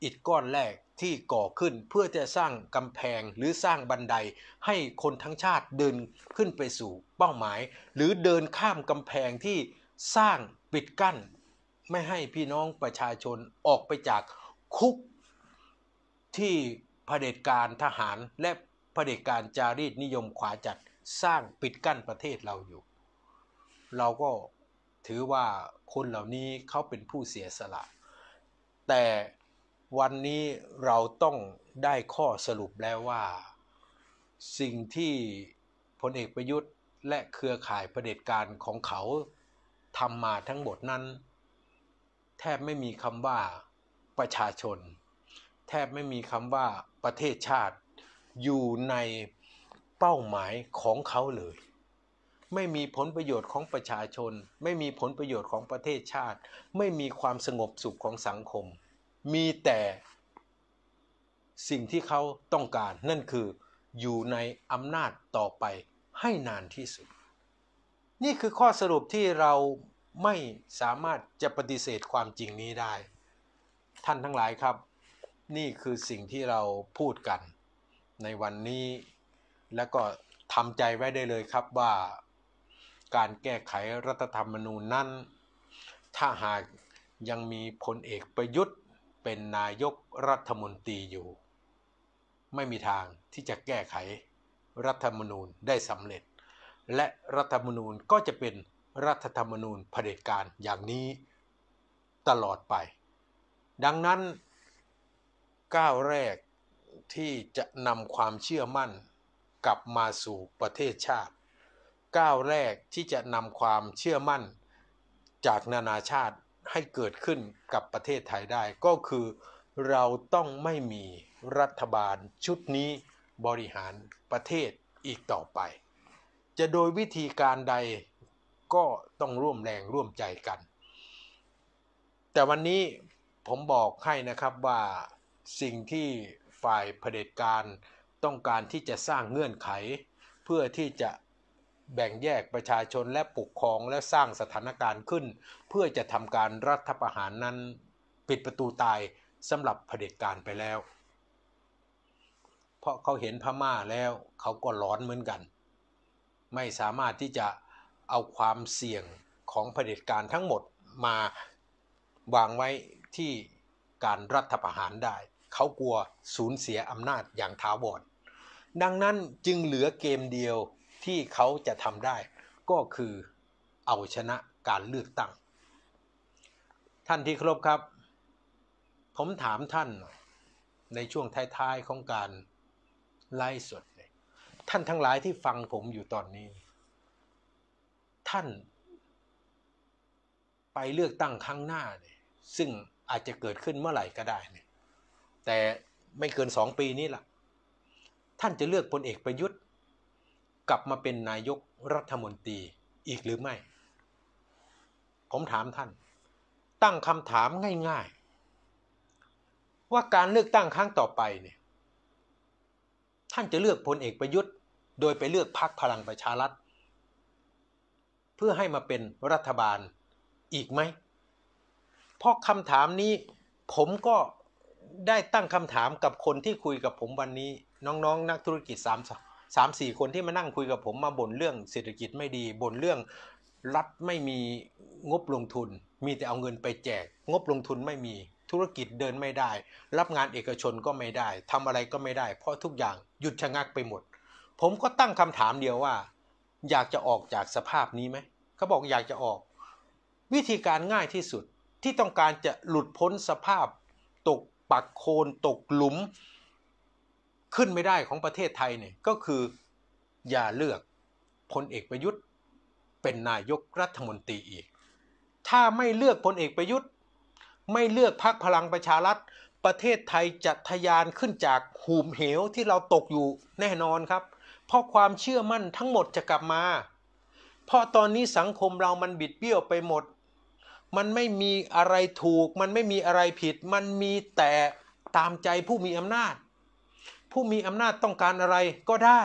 อิฐก้อนแรกที่ก่อขึ้นเพื่อจะสร้างกำแพงหรือสร้างบันไดให้คนทั้งชาติเดินขึ้นไปสู่เป้าหมาย หรือเดินข้ามกำแพงที่สร้างปิดกั้น ไม่ให้พี่น้องประชาชนออกไปจากคุกที่เผด็จการทหารและเผด็จการจารีตนิยมขวาจัดสร้างปิดกั้นประเทศเราอยู่ เราก็ถือว่าคนเหล่านี้เขาเป็นผู้เสียสละ แต่วันนี้เราต้องได้ข้อสรุปแล้วว่า สิ่งที่พลเอกประยุทธ์และเครือข่ายประเผด็จการของเขาทำมาทั้งหมดนั้น แทบไม่มีคำว่า ประชาชน แทบไม่มีคำว่าประเทศชาติ อยู่ในเป้าหมายของเขาเลย ไม่มีผลประโยชน์ของประชาชน ไม่มีผลประโยชน์ของประเทศชาติ ไม่มีความสงบสุขของสังคมมีแต่สิ่งที่เขาต้องการ นั่นคืออยู่ในอำนาจต่อไปให้นานที่สุด นี่คือข้อสรุปที่เราไม่สามารถจะปฏิเสธความจริงนี้ได้ ท่านทั้งหลายครับ นี่คือสิ่งที่เราพูดกันในวันนี้และก็ทำใจไว้ได้เลยครับว่า การแก้ไขรัฐธรรมนูญนั้น ถ้าหากยังมีพลเอกประยุทธ์เป็นนายกรัฐมนตรีอยู่ ไม่มีทางที่จะแก้ไขรัฐธรรมนูญได้สำเร็จ และรัฐธรรมนูญก็จะเป็นรัฐธรรมนูญเผด็จการอย่างนี้ตลอดไป ดังนั้นก้าวแรกที่จะนำความเชื่อมั่นกลับมาสู่ประเทศชาติก้าวแรกที่จะนำความเชื่อมั่นจากนานาชาติให้เกิดขึ้นกับประเทศไทยได้ก็คือเราต้องไม่มีรัฐบาลชุดนี้บริหารประเทศอีกต่อไป จะโดยวิธีการใดก็ต้องร่วมแรงร่วมใจกัน แต่วันนี้ผมบอกให้นะครับว่าสิ่งที่ฝ่ายเผด็จการต้องการที่จะสร้างเงื่อนไขเพื่อที่จะแบ่งแยกประชาชนและปกครองและสร้างสถานการณ์ขึ้น เพื่อจะทำการรัฐประหารนั้นปิดประตูตายสำหรับเผด็จการไปแล้ว เพราะเขาเห็นพม่าแล้วเขาก็ร้อนเหมือนกัน ไม่สามารถที่จะเอาความเสี่ยงของเผด็จการทั้งหมดมา วางไว้ที่การรัฐประหารได้ เขากลัวสูญเสียอำนาจอย่างถาวรดังนั้นจึงเหลือเกมเดียวที่เขาจะทำได้ ก็คือเอาชนะการเลือกตั้ง ท่านที่ครบครับ ผมถามท่านในช่วงท้ายๆของการไล่สด ท่านทั้งหลายที่ฟังผมอยู่ตอนนี้ ท่านไปเลือกตั้งครั้งหน้าเนี่ยซึ่งอาจจะเกิดขึ้นเมื่อไหร่ก็ได้เนี่ยแต่ไม่เกินสองปีนี้ละ่ะ ท่านจะเลือกพลเอกประยุทธ์กลับมาเป็นนายกรัฐมนตรีอีกหรือไม่ ผมถามท่านตั้งคำถามง่ายๆ ว่าการเลือกตั้งครั้งต่อไปเนี่ยท่านจะเลือกพลเอกประยุทธ์ โดยไปเลือกพรรคพลังประชารัฐเพื่อให้มาเป็นรัฐบาลอีกไหมเพราะคำถามนี้ผมก็ได้ตั้งคำถามกับคนที่คุยกับผมวันนี้น้องๆนนักธุรกิจสามสสามสี่คนที่มานั่งคุยกับผมมาบ่นเรื่อง เศรษฐกิจไม่ดีบ่นเรื่องรัฐไม่มีงบลงทุน มีแต่เอาเงินไปแจก งบลงทุนไม่มีธุรกิจเดินไม่ได้ รับงานเอกชนก็ไม่ได้ ทำอะไรก็ไม่ได้ เพราะทุกอย่างหยุดชะงักไปหมด ผมก็ตั้งคำถามเดียวว่า อยากจะออกจากสภาพนี้ไหมเขาบอกอยากจะออก วิธีการง่ายที่สุดที่ต้องการจะหลุดพ้นสภาพ ตกปักโคนตกหลุมขึ้นไม่ได้ของประเทศไทยเนี่ยก็คืออย่าเลือกพลเอกประยุทธ์เป็นนายกรัฐมนตรีอีก ถ้าไม่เลือกพลเอกประยุทธ์ ไม่เลือกพรรคพลังประชารัฐประเทศไทยจะทยานขึ้นจากหูมเหวที่เราตกอยู่แน่นอนครับ เพราะความเชื่อมั่นทั้งหมดจะกลับมา เพราะตอนนี้สังคมเรามันบิดเบี้ยวไปหมด มันไม่มีอะไรถูก มันไม่มีอะไรผิด มันมีแต่ตามใจผู้มีอำนาจผู้มีอำนาจต้องการอะไรก็ได้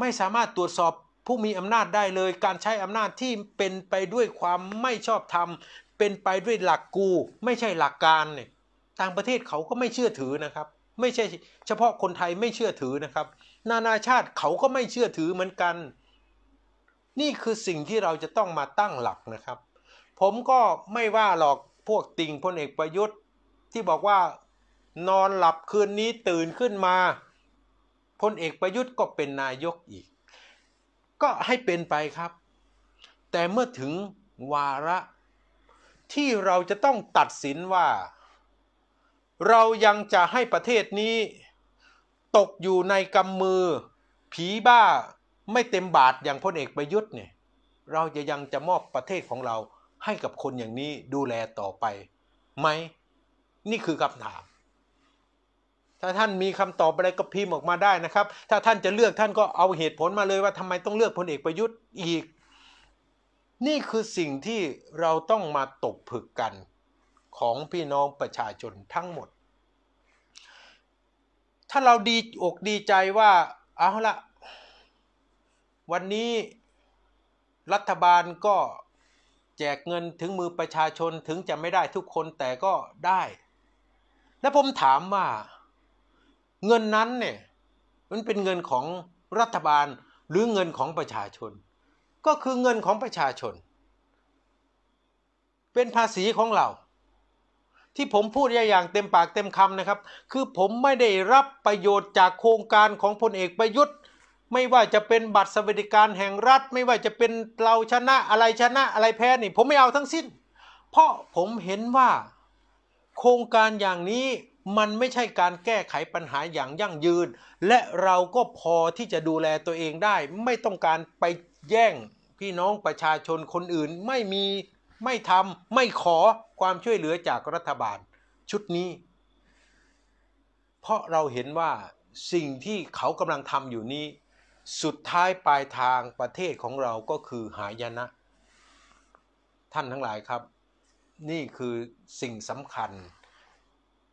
ไม่สามารถตรวจสอบผู้มีอำนาจได้เลย การใช้อำนาจที่เป็นไปด้วยความไม่ชอบธรรม เป็นไปด้วยหลักกู ไม่ใช่หลักการเนี่ยต่างประเทศเขาก็ไม่เชื่อถือนะครับ ไม่ใช่เฉพาะคนไทยไม่เชื่อถือนะครับ นานาชาติเขาก็ไม่เชื่อถือเหมือนกัน นี่คือสิ่งที่เราจะต้องมาตั้งหลักนะครับ ผมก็ไม่ว่าหรอกพวกติงพลเอกประยุทธ์ที่บอกว่านอนหลับคืนนี้ตื่นขึ้นมาพลเอกประยุทธ์ก็เป็นนายกอีก ก็ให้เป็นไปครับ แต่เมื่อถึงวาระ ที่เราจะต้องตัดสินว่า เรายังจะให้ประเทศนี้ ตกอยู่ในกำมือผีบ้าไม่เต็มบาทอย่างพลเอกประยุทธ์เนี่ยเราจะยังจะมอบประเทศของเราให้กับคนอย่างนี้ดูแลต่อไปไหมนี่คือคำถามถ้าท่านมีคำตอบอะไรก็พิมพ์ออกมาได้นะครับ ถ้าท่านจะเลือกท่านก็เอาเหตุผลมาเลยว่า ทำไมต้องเลือกพลเอกประยุทธ์อีก นี่คือสิ่งที่เราต้องมาตกผึกกันของพี่น้องประชาชนทั้งหมด ถ้าเราดีอกดีใจว่า เอาละวันนี้รัฐบาลก็แจกเงินถึงมือประชาชนถึงจะไม่ได้ทุกคนแต่ก็ได้ แล้วผมถามว่าเงินนั้นเนี่ยมันเป็นเงินของรัฐบาลหรือเงินของประชาชน ก็คือเงินของประชาชน เป็นภาษีของเรา ที่ผมพูดอย่างเต็มปากเต็มคำนะครับ คือผมไม่ได้รับประโยชน์จากโครงการของพลเอกประยุทธ์ ไม่ว่าจะเป็นบัตรสวัสดิการแห่งรัฐ ไม่ว่าจะเป็นเราชนะอะไรชนะอะไรแพ้นี่ ผมไม่เอาทั้งสิ้น เพราะผมเห็นว่าโครงการอย่างนี้มันไม่ใช่การแก้ไขปัญหาอย่างยั่งยืน และเราก็พอที่จะดูแลตัวเองได้ ไม่ต้องการไปแย่งพี่น้องประชาชนคนอื่นไม่มีไม่ทำไม่ขอความช่วยเหลือจากรัฐบาล ชุดนี้ เพราะเราเห็นว่าสิ่งที่เขากำลังทำอยู่นี้ สุดท้ายปลายทางประเทศของเราก็คือหายนะ ท่านทั้งหลายครับ นี่คือสิ่งสำคัญ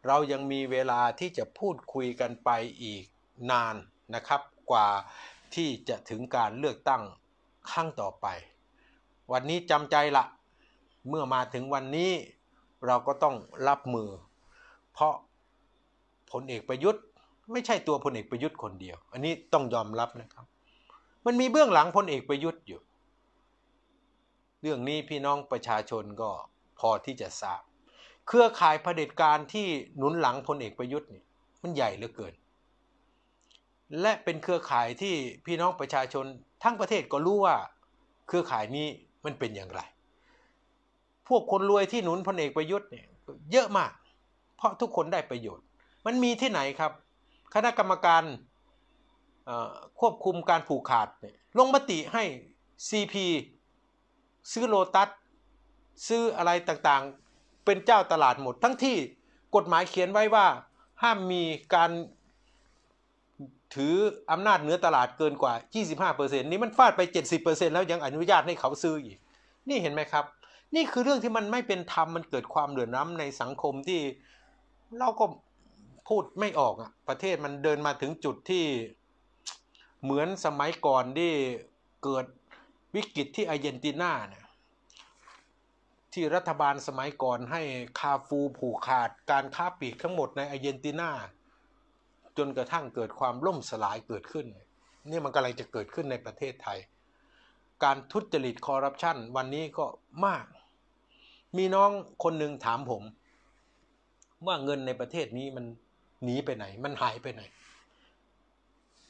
เรายังมีเวลาที่จะพูดคุยกันไปอีกนานนะครับ กว่าที่จะถึงการเลือกตั้งครั้งต่อไป วันนี้จำใจละเมื่อมาถึงวันนี้เราก็ต้องรับมือ เพราะผลเอกประยุทธ์ ไม่ใช่ตัวพลเอกประยุทธ์คนเดียว อันนี้ต้องยอมรับนะครับ มันมีเบื้องหลังพลเอกประยุทธ์อยู่ เรื่องนี้พี่น้องประชาชนก็พอที่จะทราบเครือข่ายเผด็จการที่หนุนหลังพลเอกประยุทธ์เนี่ยมันใหญ่เหลือเกิน และเป็นเครือข่ายที่พี่น้องประชาชนทั้งประเทศก็รู้ว่าเครือข่ายนี้มันเป็นอย่างไร พวกคนรวยที่หนุนพลเอกประยุทธ์เนี่ยเยอะมาก เพราะทุกคนได้ประโยชน์ มันมีที่ไหนครับคณะกรรมการควบคุมการผูกขาดลงมติให้ CP ซื้อโลตัสซื้ออะไรต่างเป็นเจ้าตลาดหมด ทั้งที่กฎหมายเขียนไว้ว่า ห้ามมีการถืออำนาจเหนือตลาดเกินกว่า 25%นี้มันฟาดไป 70%แล้วยังอนุญาตให้เขาซื้ออีก นี่เห็นไหมครับ นี่คือเรื่องที่มันไม่เป็นธรรม มันเกิดความเหลื่อมล้ำในสังคมที่เราก็พูดไม่ออกอะประเทศมันเดินมาถึงจุดที่เหมือนสมัยก่อนที่เกิดวิกฤตที่อาร์เจนตินาเนี่ยที่รัฐบาลสมัยก่อนให้คาฟูผูกขาดการค้าปลีกทั้งหมดในอาร์เจนตินาจนกระทั่งเกิดความล่มสลายเกิดขึ้น นี่มันกำลังจะเกิดขึ้นในประเทศไทย การทุจริตคอร์รัปชัน วันนี้ก็มาก มีน้องคนหนึ่งถามผม ว่าเงินในประเทศนี้มันหนีไปไหนมันหายไปไหน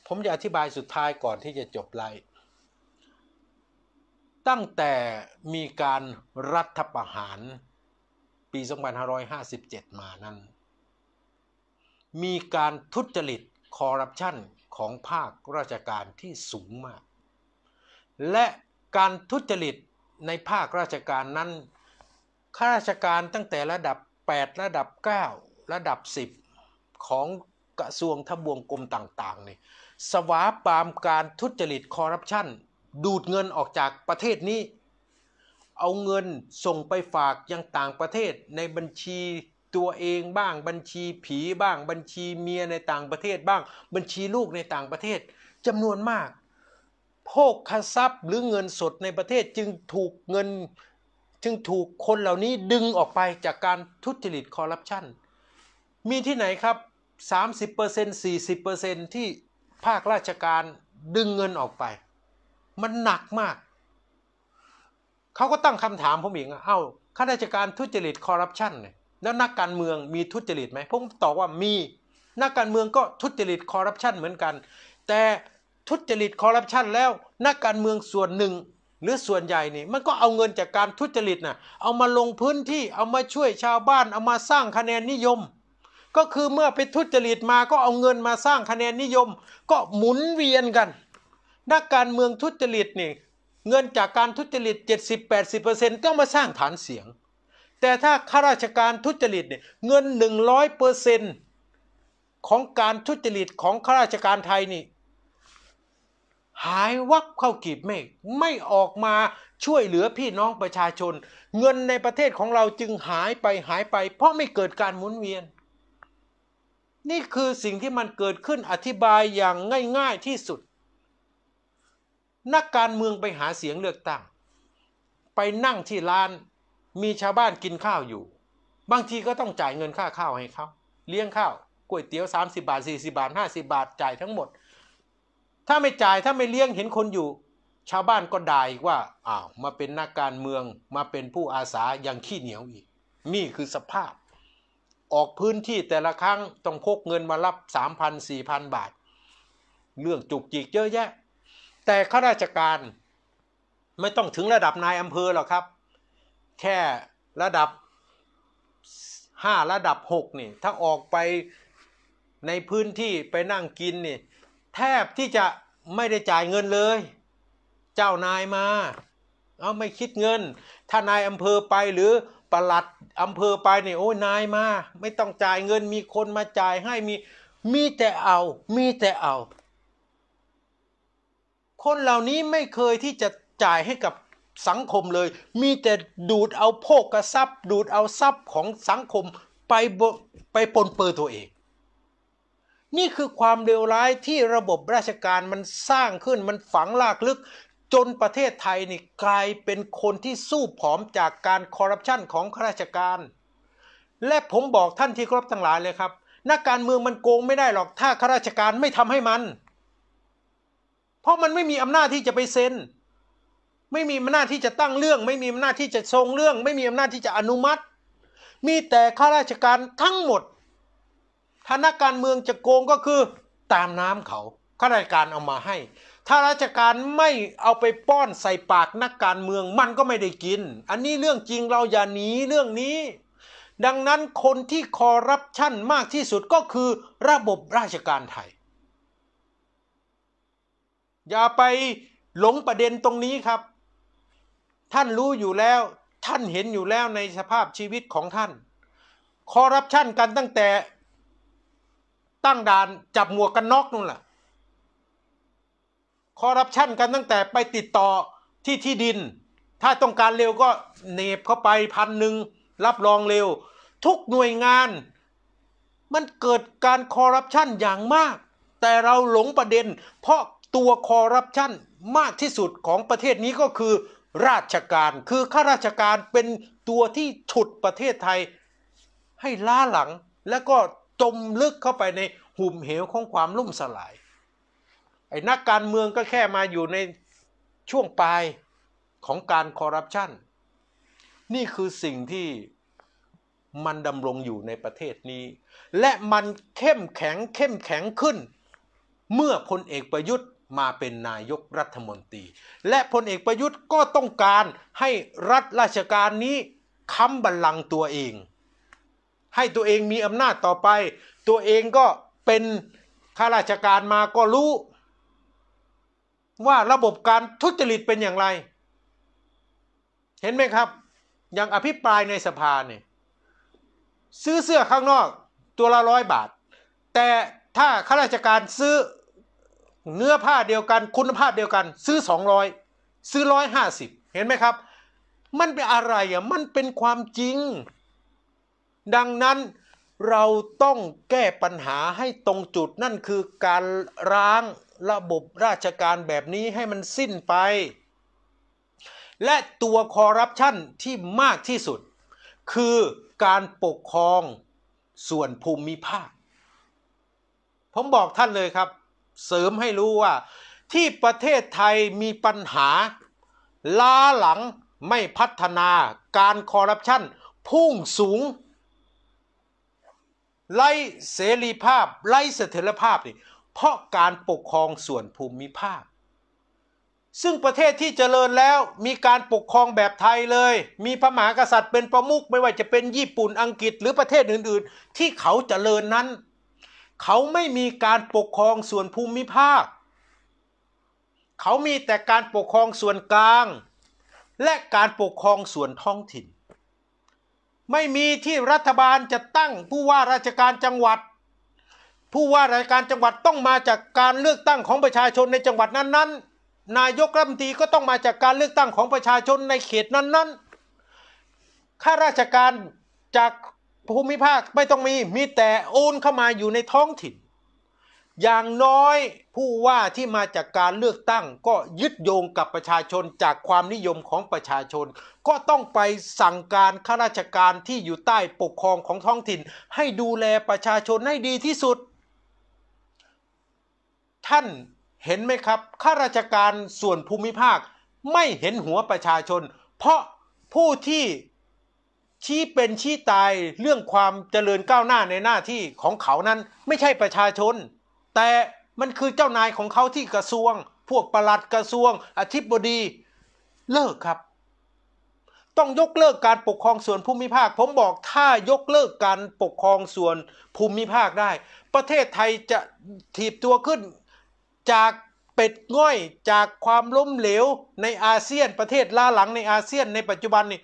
ผมจะอธิบายสุดท้ายก่อนที่จะจบไลฟ์ตั้งแต่มีการรัฐประหารปี 2557มานั้น มีการทุจริตคอร์รัปชันของภาคราชการที่สูงมาก และการทุจริตในภาคราชการนั้นข้าราชการตั้งแต่ระดับ 8 ระดับ 9 ระดับ 10 ของกระทรวงทบวงกรมต่างๆนี่สวาปามการทุจริตคอร์รัปชันดูดเงินออกจากประเทศนี้ เอาเงินส่งไปฝากยังต่างประเทศในบัญชีตัวเองบ้าง บัญชีผีบ้าง บัญชีเมียในต่างประเทศบ้าง บัญชีลูกในต่างประเทศ จำนวนมาก โภคาซับหรือเงินสดในประเทศจึงถูกเงินจึงถูกคนเหล่านี้ดึงออกไปจากการทุจริตคอร์รัปชัน มีที่ไหนครับ 30% 40%ที่ภาคราชการดึงเงินออกไปมันหนักมาก เขาก็ตั้งคำถามผมอีกเอ้าข้าราชการทุจริตคอร์รัปชันเนี่ยแล้วนักการเมืองมีทุจริตไหมผมตอบว่ามีนักการเมืองก็ทุจริตคอร์รัปชันเหมือนกัน แต่ทุจริตคอร์รัปชันแล้ว นักการเมืองส่วนหนึ่งหรือส่วนใหญ่นี่มันก็เอาเงินจากการทุจริตนะ่ะเอามาลงพื้นที่เอามาช่วยชาวบ้านเอามาสร้างคะแนนนิยม ก็คือเมื่อไปทุจริตมาก็เอาเงินมาสร้างคะแนนนิยม ก็หมุนเวียนกันนักการเมืองทุจริตนี่เงินจากการทุจริต70-80%ต็มาสร้างฐานเสียง แต่ถ้าข้าราชการทุจริตเนี่ยเงิน 100%ของการทุจริตของข้าราชการไทยนี่หายวับเข้ากีบเมฆไม่ออกมาช่วยเหลือพี่น้องประชาชน เงินในประเทศของเราจึงหายไปหายไป เพราะไม่เกิดการหมุนเวียน นี่คือสิ่งที่มันเกิดขึ้นอธิบายอย่างง่ายๆที่สุดนักการเมืองไปหาเสียงเลือกตั้งไปนั่งที่ร้านมีชาวบ้านกินข้าวอยู่ บางทีก็ต้องจ่ายเงินค่าข้าวให้เขาเลี้ยงข้าวก๋วยเตี๋ยว 30 บาท 40 บาท 50 บาทจ่ายทั้งหมด ถ้าไม่จ่ายถ้าไม่เลี้ยงเห็นคนอยู่ ชาวบ้านก็ด่าอีกว่าอ้าว มาเป็นนักการเมืองมาเป็นผู้อาสายังขี้เหนียวอีกนี่คือสภาพ ออกพื้นที่แต่ละครั้งต้องพกเงินมารับ3,000 4,000บาทเรื่องจุกจิกเยอะแยะแต่ข้าราชการไม่ต้องถึงระดับนายอำเภอหรอกครับ แค่ระดับห้าระดับหกนี่ถ้าออกไปในพื้นที่ไปนั่งกินนี่แทบที่จะไม่ได้จ่ายเงินเลย เจ้านายมา เอาไม่คิดเงิน ถ้านายอำเภอไปหรือประหลัดอำเภอไปนี่โอ้ยนายมาไม่ต้องจ่ายเงินมีคนมาจ่ายให้มีมีแต่เอามีแต่เอาคนเหล่านี้ไม่เคยที่จะจ่ายให้กับสังคมเลย มีแต่ดูดเอาโภกทรัพย์ ดูดเอาทรัพย์ของสังคมไปไปปนเปื้อตัวเอง นี่คือความเลวร้ายที่ระบบราชการมันสร้างขึ้นมันฝังลากลึกจนประเทศไทยนี่กลายเป็นคนที่สู้ผอมจากการคอร์รัปชันของข้าราชการ และผมบอกท่านที่ครบทั้งหลายเลยครับนักการเมืองมันโกงไม่ได้หรอก ถ้าข้าราชการไม่ทำให้มันเพราะมันไม่มีอำนาจที่จะไปเซ็น ไม่มีอำนาจที่จะตั้งเรื่อง ไม่มีอำนาจที่จะทรงเรื่อง ไม่มีอำนาจที่จะอนุมัติ มีแต่ข้าราชการทั้งหมดถ้านักการเมืองจะโกงก็คือตามน้ำเขา ข้าราชการเอามาให้ ถ้าราชการไม่เอาไปป้อนใส่ปากนักการเมืองมันก็ไม่ได้กิน อันนี้เรื่องจริงเราอย่าหนีเรื่องนี้ ดังนั้นคนที่คอร์รัปชันมากที่สุดก็คือระบบราชการไทยอย่าไปหลงประเด็นตรงนี้ครับ ท่านรู้อยู่แล้ว ท่านเห็นอยู่แล้วในสภาพชีวิตของท่าน คอรัปชันกันตั้งแต่ตั้งด่านจับหมวกกันน็อกนู่นแหละคอรัปชันกันตั้งแต่ไปติดต่อที่ที่ดิน ถ้าต้องการเร็วก็เนบเข้าไปพันหนึ่งรับรองเร็ว ทุกหน่วยงาน มันเกิดการคอรัปชันอย่างมาก แต่เราหลงประเด็นเพราะตัว คอร์รัปชัน มากที่สุดของประเทศนี้ก็คือราชการคือข้าราชการเป็นตัวที่ฉุดประเทศไทยให้ล้าหลังและ ก็จมลึกเข้าไปในหุ่มเหวของความล่มสลาย ไอ้นักการเมืองก็แค่มาอยู่ในช่วงปลายของการคอร์รัปชัน นี่คือสิ่งที่มัน ดำรงอยู่ในประเทศนี้ และมันเข้มแข็งเข้มแข็งขึ้นเมื่อพลเอกประยุทธ์มาเป็นนายกรัฐมนตรี และพลเอกประยุทธ์ก็ต้องการให้รัฐราชการนี้ค้ำบัลลังก์ตัวเอง ให้ตัวเองมีอำนาจต่อไป ตัวเองก็เป็นข้าราชการมาก็รู้ ว่าระบบการทุจริตเป็นอย่างไร เห็นไหมครับ อย่างอภิปรายในสภาเนี่ยซื้อเสื้อข้างนอกตัวละร้อยบาท แต่ถ้าข้าราชการซื้อเนื้อผ้าเดียวกันคุณภาพเดียวกัน ซื้อ 200 ซื้อ 150 เห็นไหมครับ มันเป็นอะไรอ่ะมันเป็นความจริง ดังนั้นเราต้องแก้ปัญหาให้ตรงจุดนั่นคือการร้างระบบราชการแบบนี้ให้มันสิ้นไป และตัวคอร์รัปชันที่มากที่สุด คือการปกครองส่วนภูมิภาค ผมบอกท่านเลยครับเสริมให้รู้ว่าที่ประเทศไทยมีปัญหา ล้าหลังไม่พัฒนา การคอร์รัปชันพุ่งสูงไล่เสรีภาพไล่เสถียรภาพนี่เพราะการปกครองส่วนภูมิภาคซึ่งประเทศที่เจริญแล้วมีการปกครองแบบไทยเลย มีพระมหากษัตริย์เป็นประมุขไม่ว่าจะเป็นญี่ปุ่นอังกฤษหรือประเทศอื่น ๆ ที่เขาเจริญนั้นเขาไม่มีการปกครองส่วนภูมิภาค เขามีแต่การปกครองส่วนกลาง และการปกครองส่วนท้องถิ่น ไม่มีที่รัฐบาลจะตั้งผู้ว่าราชการจังหวัด ผู้ว่าราชการจังหวัดต้องมาจากการเลือกตั้งของประชาชนในจังหวัดนั้นๆ นายกรัฐมนตรีก็ต้องมาจากการเลือกตั้งของประชาชนในเขตนั้นๆ ข้าราชการจากภูมิภาคไม่ต้องมีมีแต่โอนเข้ามาอยู่ในท้องถิ่น อย่างน้อยผู้ว่าที่มาจากการเลือกตั้งก็ยึดโยงกับประชาชนจากความนิยมของประชาชน ก็ต้องไปสั่งการข้าราชการที่อยู่ใต้ปกครองของท้องถิ่นให้ดูแลประชาชนให้ดีที่สุด ท่านเห็นไหมครับ ข้าราชการส่วนภูมิภาคไม่เห็นหัวประชาชน เพราะผู้ที่ชี้เป็นชี้ตายเรื่องความเจริญก้าวหน้าในหน้าที่ของเขานั้นไม่ใช่ประชาชน แต่มันคือเจ้านายของเขาที่กระทรวง พวกประหลัดกระทรวงอธิบดีเลิกครับ ต้องยกเลิกการปกครองส่วนภูมิภาค ผมบอกถ้ายกเลิกการปกครองส่วนภูมิภาคได้ ประเทศไทยจะถีบตัวขึ้น จากเป็ดง่อยจากความล้มเหลวในอาเซียนประเทศล้าหลังในอาเซียน ในปัจจุบันนี่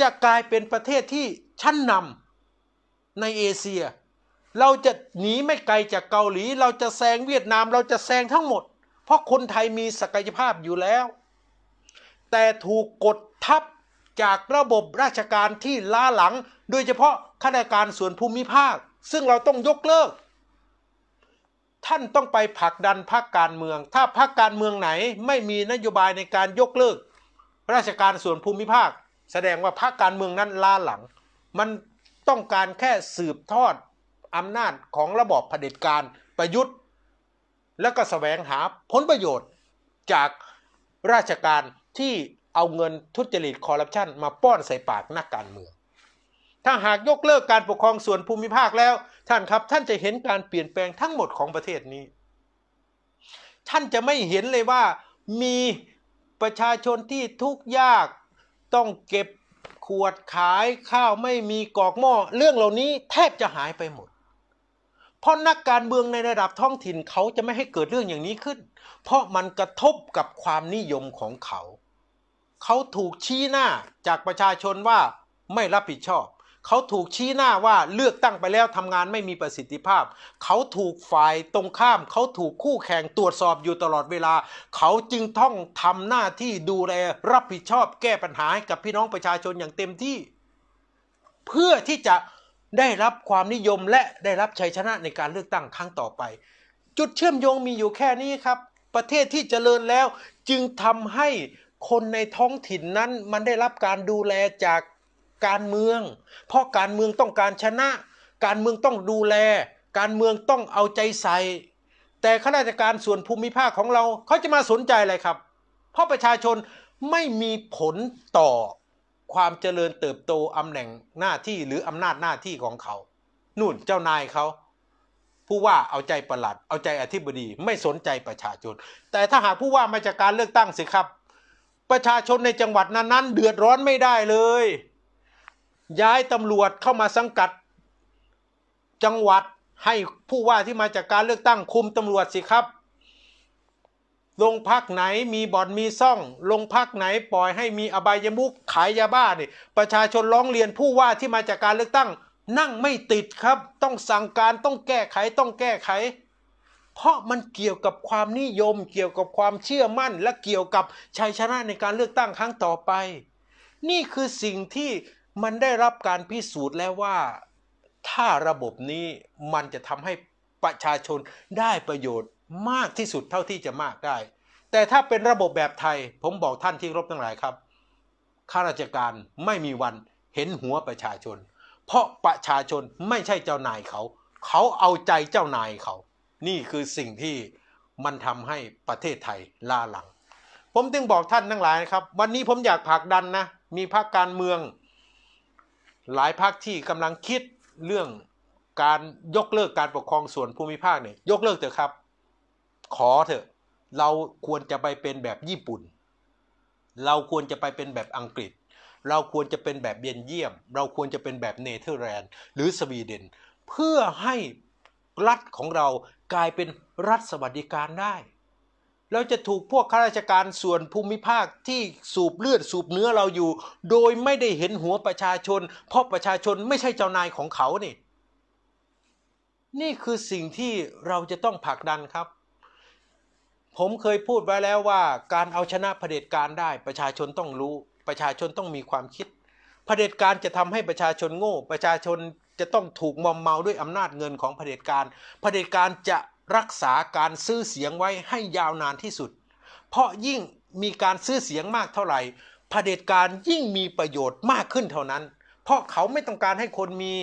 จะกลายเป็นประเทศที่ชั้นนำในเอเชีย เราจะ หนีไม่ไกลจากเกาหลี เราจะแซงเวียดนามเราจะแซงทั้งหมด เพราะคนไทยมีศักยภาพอยู่แล้ว แต่ถูกกดทับจากระบบราชการที่ล้าหลังโดยเฉพาะข้าราชการส่วนภูมิภาค ซึ่งเราต้องยกเลิก ท่านต้องไปผลักดันพรรคการเมือง ถ้าพรรคการเมืองไหนไม่มีนโยบายในการยกเลิกราชการส่วนภูมิภาคแสดงว่าพรรคการเมืองนั้นล้าหลัง มันต้องการแค่สืบทอด อำนาจของระบอบเผด็จการ ประยุทธ์ และก็สแสวงหาผลประโยชน์จากราชการที่เอาเงินทุจริตคอร์รัปชัน มาป้อนใส่ปากนักการเมืองถ้าหากยกเลิกการปกครองส่วนภูมิภาคแล้ว ท่านครับท่านจะเห็นการเปลี่ยนแปลงทั้งหมดของประเทศนี้ ท่านจะไม่เห็นเลยว่ามีประชาชนที่ทุกข์ยากต้องเก็บขวดขายข้าวไม่มีกอกหม้อเรื่องเหล่านี้แทบจะหายไปหมดเพราะนักการเมืองในระดับท้องถิ่นเขาจะไม่ให้เกิดเรื่องอย่างนี้ขึ้น เพราะมันกระทบกับความนิยมของเขา เขาถูกชี้หน้าจากประชาชนว่าไม่รับผิดชอบเขาถูกชี้หน้าว่าเลือกตั้งไปแล้วทำงานไม่มีประสิทธิภาพ เขาถูกฝ่ายตรงข้าม เขาถูกคู่แข่งตรวจสอบอยู่ตลอดเวลา เขาจึงต้องทำหน้าที่ดูแลรับผิดชอบแก้ปัญหาให้กับพี่น้องประชาชนอย่างเต็มที่ เพื่อที่จะได้รับความนิยมและได้รับชัยชนะในการเลือกตั้งครั้งต่อไป จุดเชื่อมโยงมีอยู่แค่นี้ครับ ประเทศที่เจริญแล้ว จึงทำให้คนในท้องถิ่นนั้น มันได้รับการดูแลจากการเมืองเพราะการเมืองต้องการชนะ การเมืองต้องดูแล การเมืองต้องเอาใจใส่แต่ข้าราชการส่วนภูมิภาคของเรา เขาจะมาสนใจอะไรครับ เพราะประชาชนไม่มีผลต่อ ความเจริญเติบโตอำแหน่งหน้าที่หรืออำนาจหน้าที่ของเขานู่นเจ้านายเขา ผู้ว่าเอาใจประหลัด เอาใจอธิบดีไม่สนใจประชาชนแต่ถ้าหากผู้ว่ามาจากการเลือกตั้งสิครับ ประชาชนในจังหวัดนั้นๆเดือดร้อนไม่ได้เลยย้ายตำรวจเข้ามาสังกัด จังหวัดให้ผู้ว่าที่มาจากการเลือกตั้งคุมตำรวจสิครับ โรงพักไหนมีบ่อนมีซ่องโรงพักไหนปล่อยให้มีอบายมุกขายยาบ้าเนี่ยประชาชนร้องเรียนผู้ว่าที่มาจากการเลือกตั้งนั่งไม่ติดครับ ต้องสั่งการต้องแก้ไขต้องแก้ไข เพราะมันเกี่ยวกับความนิยม เกี่ยวกับความเชื่อมั่น และเกี่ยวกับชัยชนะในการเลือกตั้งครั้งต่อไป นี่คือสิ่งที่มันได้รับการพิสูจน์แล้วว่า ถ้าระบบนี้มันจะทำให้ประชาชนได้ประโยชน์มากที่สุดเท่าที่จะมากได้ แต่ถ้าเป็นระบบแบบไทยผมบอกท่านที่รบทั้งหลายครับข้าราชการไม่มีวันเห็นหัวประชาชน เพราะประชาชนไม่ใช่เจ้านายเขา เขาเอาใจเจ้านายเขา นี่คือสิ่งที่มันทำให้ประเทศไทยล่าหลัง ผมจึงบอกท่านทั้งหลายนะครับ วันนี้ผมอยากผลักดันนะ มีพรรคการเมืองหลายพักคที่กำลังคิดเรื่องการยกเลิกการปกครองส่วนภูมิภาคเนี่ย ยกเลิกเถอะครับ ขอเถอะ เราควรจะไปเป็นแบบญี่ปุ่น เราควรจะไปเป็นแบบอังกฤษ เราควรจะเป็นแบบเบนเยียม เราควรจะเป็นแบบเนเธอร์แลนด์ หรือสวีเดน เพื่อให้รัฐของเรากลายเป็นรัฐสวัสดิการได้เราจะถูกพวกข้าราชการส่วนภูมิภาคที่สูบเลือดสูบเนื้อเราอยู่ โดยไม่ได้เห็นหัวประชาชน เพราะประชาชนไม่ใช่เจ้านายของเขานี่ นี่คือสิ่งที่เราจะต้องผลักดันครับ ผมเคยพูดไว้แล้วว่า การเอาชนะะเผด็จการได้ประชาชนต้องรู้ประชาชนต้องมีความคิดเผด็จการจะทำให้ประชาชนโง่ ประชาชนจะต้องถูกมอมเมาด้วยอำนาจเงินของเผด็จการเผด็จการจะรักษาการซื้อเสียงไว้ให้ยาวนานที่สุด เพราะยิ่งมีการซื้อเสียงมากเท่าไหร่เผด็จการยิ่งมีประโยชน์มากขึ้นเท่านั้น เพราะเขาไม่ต้องการให้คนมี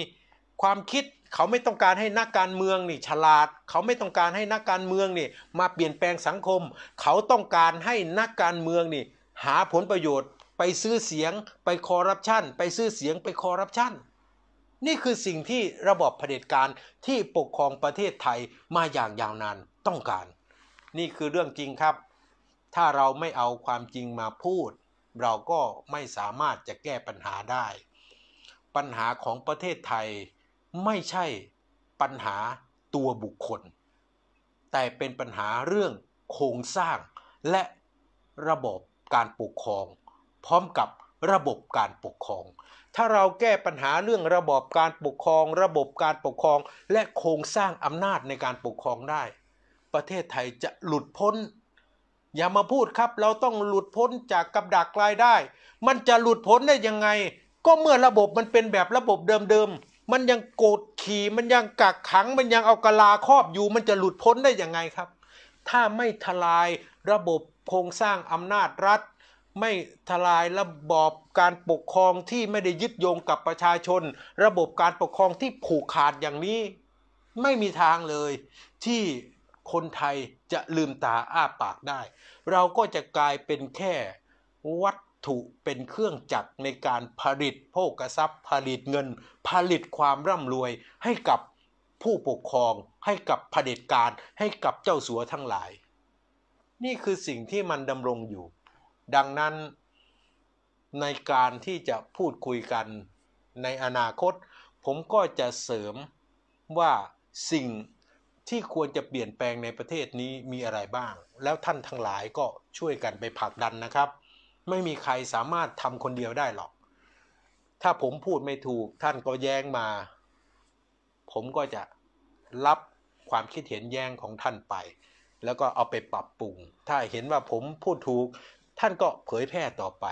ความคิด เขาไม่ต้องการให้นักการเมืองนี่ฉลาด เขาไม่ต้องการให้นักการเมืองนี่มาเปลี่ยนแปลงสังคม เขาต้องการให้นักการเมืองนี่หาผลประโยชน์ไปซื้อเสียงไปคอร์รัปชันไปซื้อเสียงไปคอร์รัปชันนี่คือสิ่งที่ระบบเผด็จการที่ปกครองประเทศไทยมาอย่างยาวนานต้องการ นี่คือเรื่องจริงครับ ถ้าเราไม่เอาความจริงมาพูด เราก็ไม่สามารถจะแก้ปัญหาได้ ปัญหาของประเทศไทยไม่ใช่ปัญหาตัวบุคคล แต่เป็นปัญหาเรื่องโครงสร้างและระบบการปกครอง พร้อมกับระบบการปกครองถ้าเราแก้ปัญหาเรื่องระบอบการปกครองระบบการปกครองและโครงสร้างอำนาจในการปกครองได้ ประเทศไทยจะหลุดพ้น อย่ามาพูดครับ เราต้องหลุดพ้นจากกับดักรายได้ มันจะหลุดพ้นได้ยังไง ก็เมื่อระบบมันเป็นแบบระบบเดิมๆ มันยังโกดขี่มันยังกักขังมันยังเอากลาครอบอยู่ มันจะหลุดพ้นได้ยังไงครับ ถ้าไม่ทลายระบบโครงสร้างอำนาจรัฐไม่ทลายระบอบการปกครองที่ไม่ได้ยึดโยงกับประชาชน ระบบการปกครองที่ผูกขาดอย่างนี้ ไม่มีทางเลยที่คนไทยจะลืมตาอ้าปากได้ เราก็จะกลายเป็นแค่วัตถุเป็นเครื่องจักรในการผลิตโภคทรัพย์ผลิตเงิน ผลิตความร่ำรวยให้กับผู้ปกครอง ให้กับเผด็จการให้กับเจ้าสัวทั้งหลาย นี่คือสิ่งที่มันดำรงอยู่ดังนั้นในการที่จะพูดคุยกันในอนาคต ผมก็จะเสริมว่าสิ่งที่ควรจะเปลี่ยนแปลงในประเทศนี้มีอะไรบ้าง แล้วท่านทั้งหลายก็ช่วยกันไปผลักดันนะครับ ไม่มีใครสามารถทำคนเดียวได้หรอก ถ้าผมพูดไม่ถูกท่านก็แย้งมา ผมก็จะรับความคิดเห็นแย้งของท่านไป แล้วก็เอาไปปรับปรุงถ้าเห็นว่าผมพูดถูกท่านก็เผยแพร่ต่อไป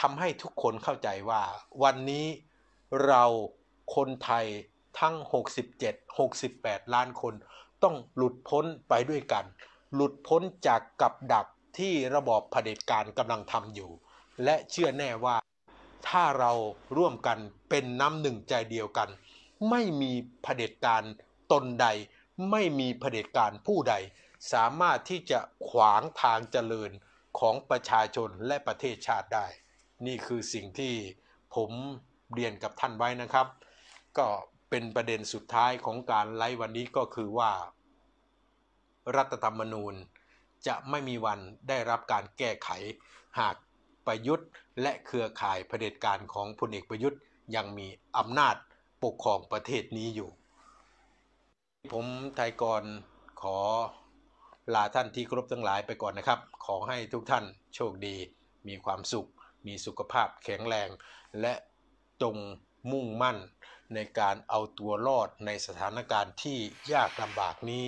ทำให้ทุกคนเข้าใจว่า วันนี้เราคนไทยทั้ง 67 68 ล้านคน ต้องหลุดพ้นไปด้วยกัน หลุดพ้นจากกับดักที่ระบอบเผด็จการกำลังทำอยู่ และเชื่อแน่ว่า ถ้าเราร่วมกันเป็นน้ำหนึ่งใจเดียวกัน ไม่มีเผด็จการตนใด ไม่มีเผด็จการผู้ใด สามารถที่จะขวางทางเจริญของประชาชนและประเทศชาติได้ นี่คือสิ่งที่ผมเรียนกับท่านไว้นะครับ ก็เป็นประเด็นสุดท้ายของการไลฟ์วันนี้ก็คือว่า รัฐธรรมนูญจะไม่มีวันได้รับการแก้ไข หากประยุทธ์และเครือข่ายเผด็จการของพลเอกประยุทธ์ยังมีอำนาจปกครองประเทศนี้อยู่ ผมไทยกรขอลาท่านที่ครบทั้งหลายไปก่อนนะครับ ขอให้ทุกท่านโชคดี มีความสุข มีสุขภาพแข็งแรง และตรงมุ่งมั่นในการเอาตัวรอดในสถานการณ์ที่ยากลำบากนี้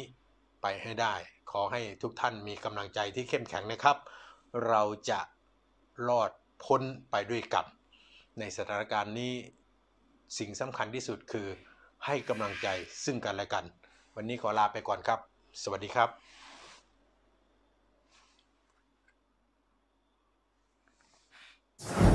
ไปให้ได้ ขอให้ทุกท่านมีกำลังใจที่เข้มแข็งนะครับ เราจะรอดพ้นไปด้วยกัน ในสถานการณ์นี้ สิ่งสำคัญที่สุดคือให้กำลังใจซึ่งกันและกัน วันนี้ขอลาไปก่อนครับ สวัสดีครับ you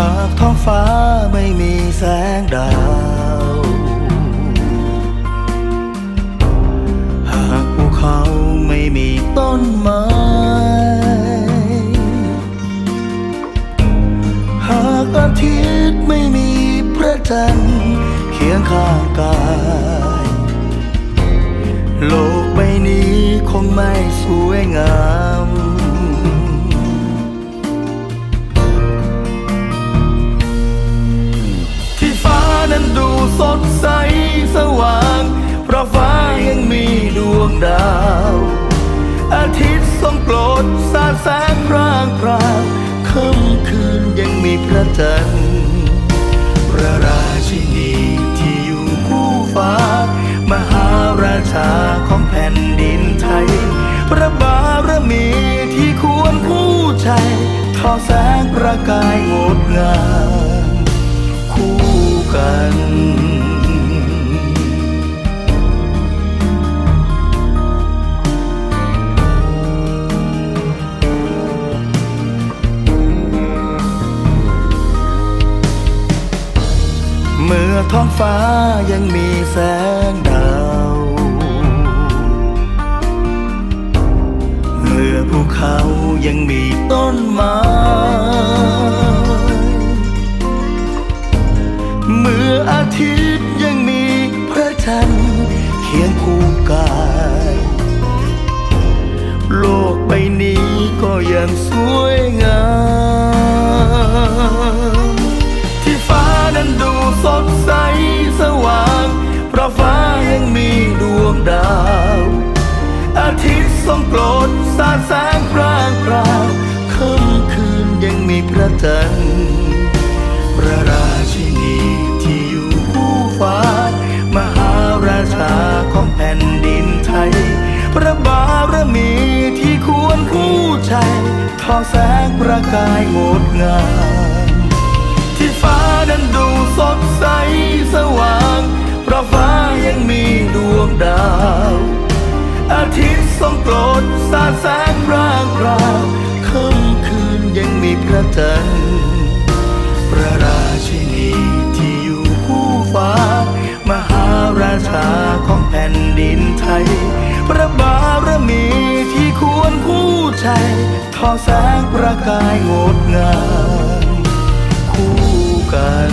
หากท้องฟ้าไม่มีแสงดาว หากภูเขาไม่มีต้นไม้ หากอาทิตย์ไม่มีพระจันทร์เคียงข้างกาย โลกใบนี้คงไม่สวยงามันดูสดใสสว่าง เพราะฟ้ายังมีดวงดาว อาทิตย์ทรงโปรดสาดแสงพรางพรางค่ำคืนยังมีพระจันทร์พระราชินีที่อยู่คู่ฟ้า มหาราชาของแผ่นดินไทย พระบารมีที่ควรคู่ใจ ทอแสงประกายงดงามันเมื่อท้องฟ้ายังมีแสงดาว เมื่อภูเขายังมีต้นไม้อาทิตย์ยังมีพระจันทร์เคียงคู่กาย โลกใบนี้ก็ยังสวยงาม ที่ฟ้านั้นดูสดใสสว่าง เพราะฟ้ายังมีากายงดงามที่ฟ้าดันดูสดใสสว่าง เพราะฟ้ายังมีดวงดาว อาทิตย์ทรงโปรดสาดแสงร่างราวค่ำคืนยังมีพระจันทร์พระราชินีที่อยู่คู่ฟ้า มหาราชาของแผ่นดินไทยใจทอแสงประกายงดงามคู่กัน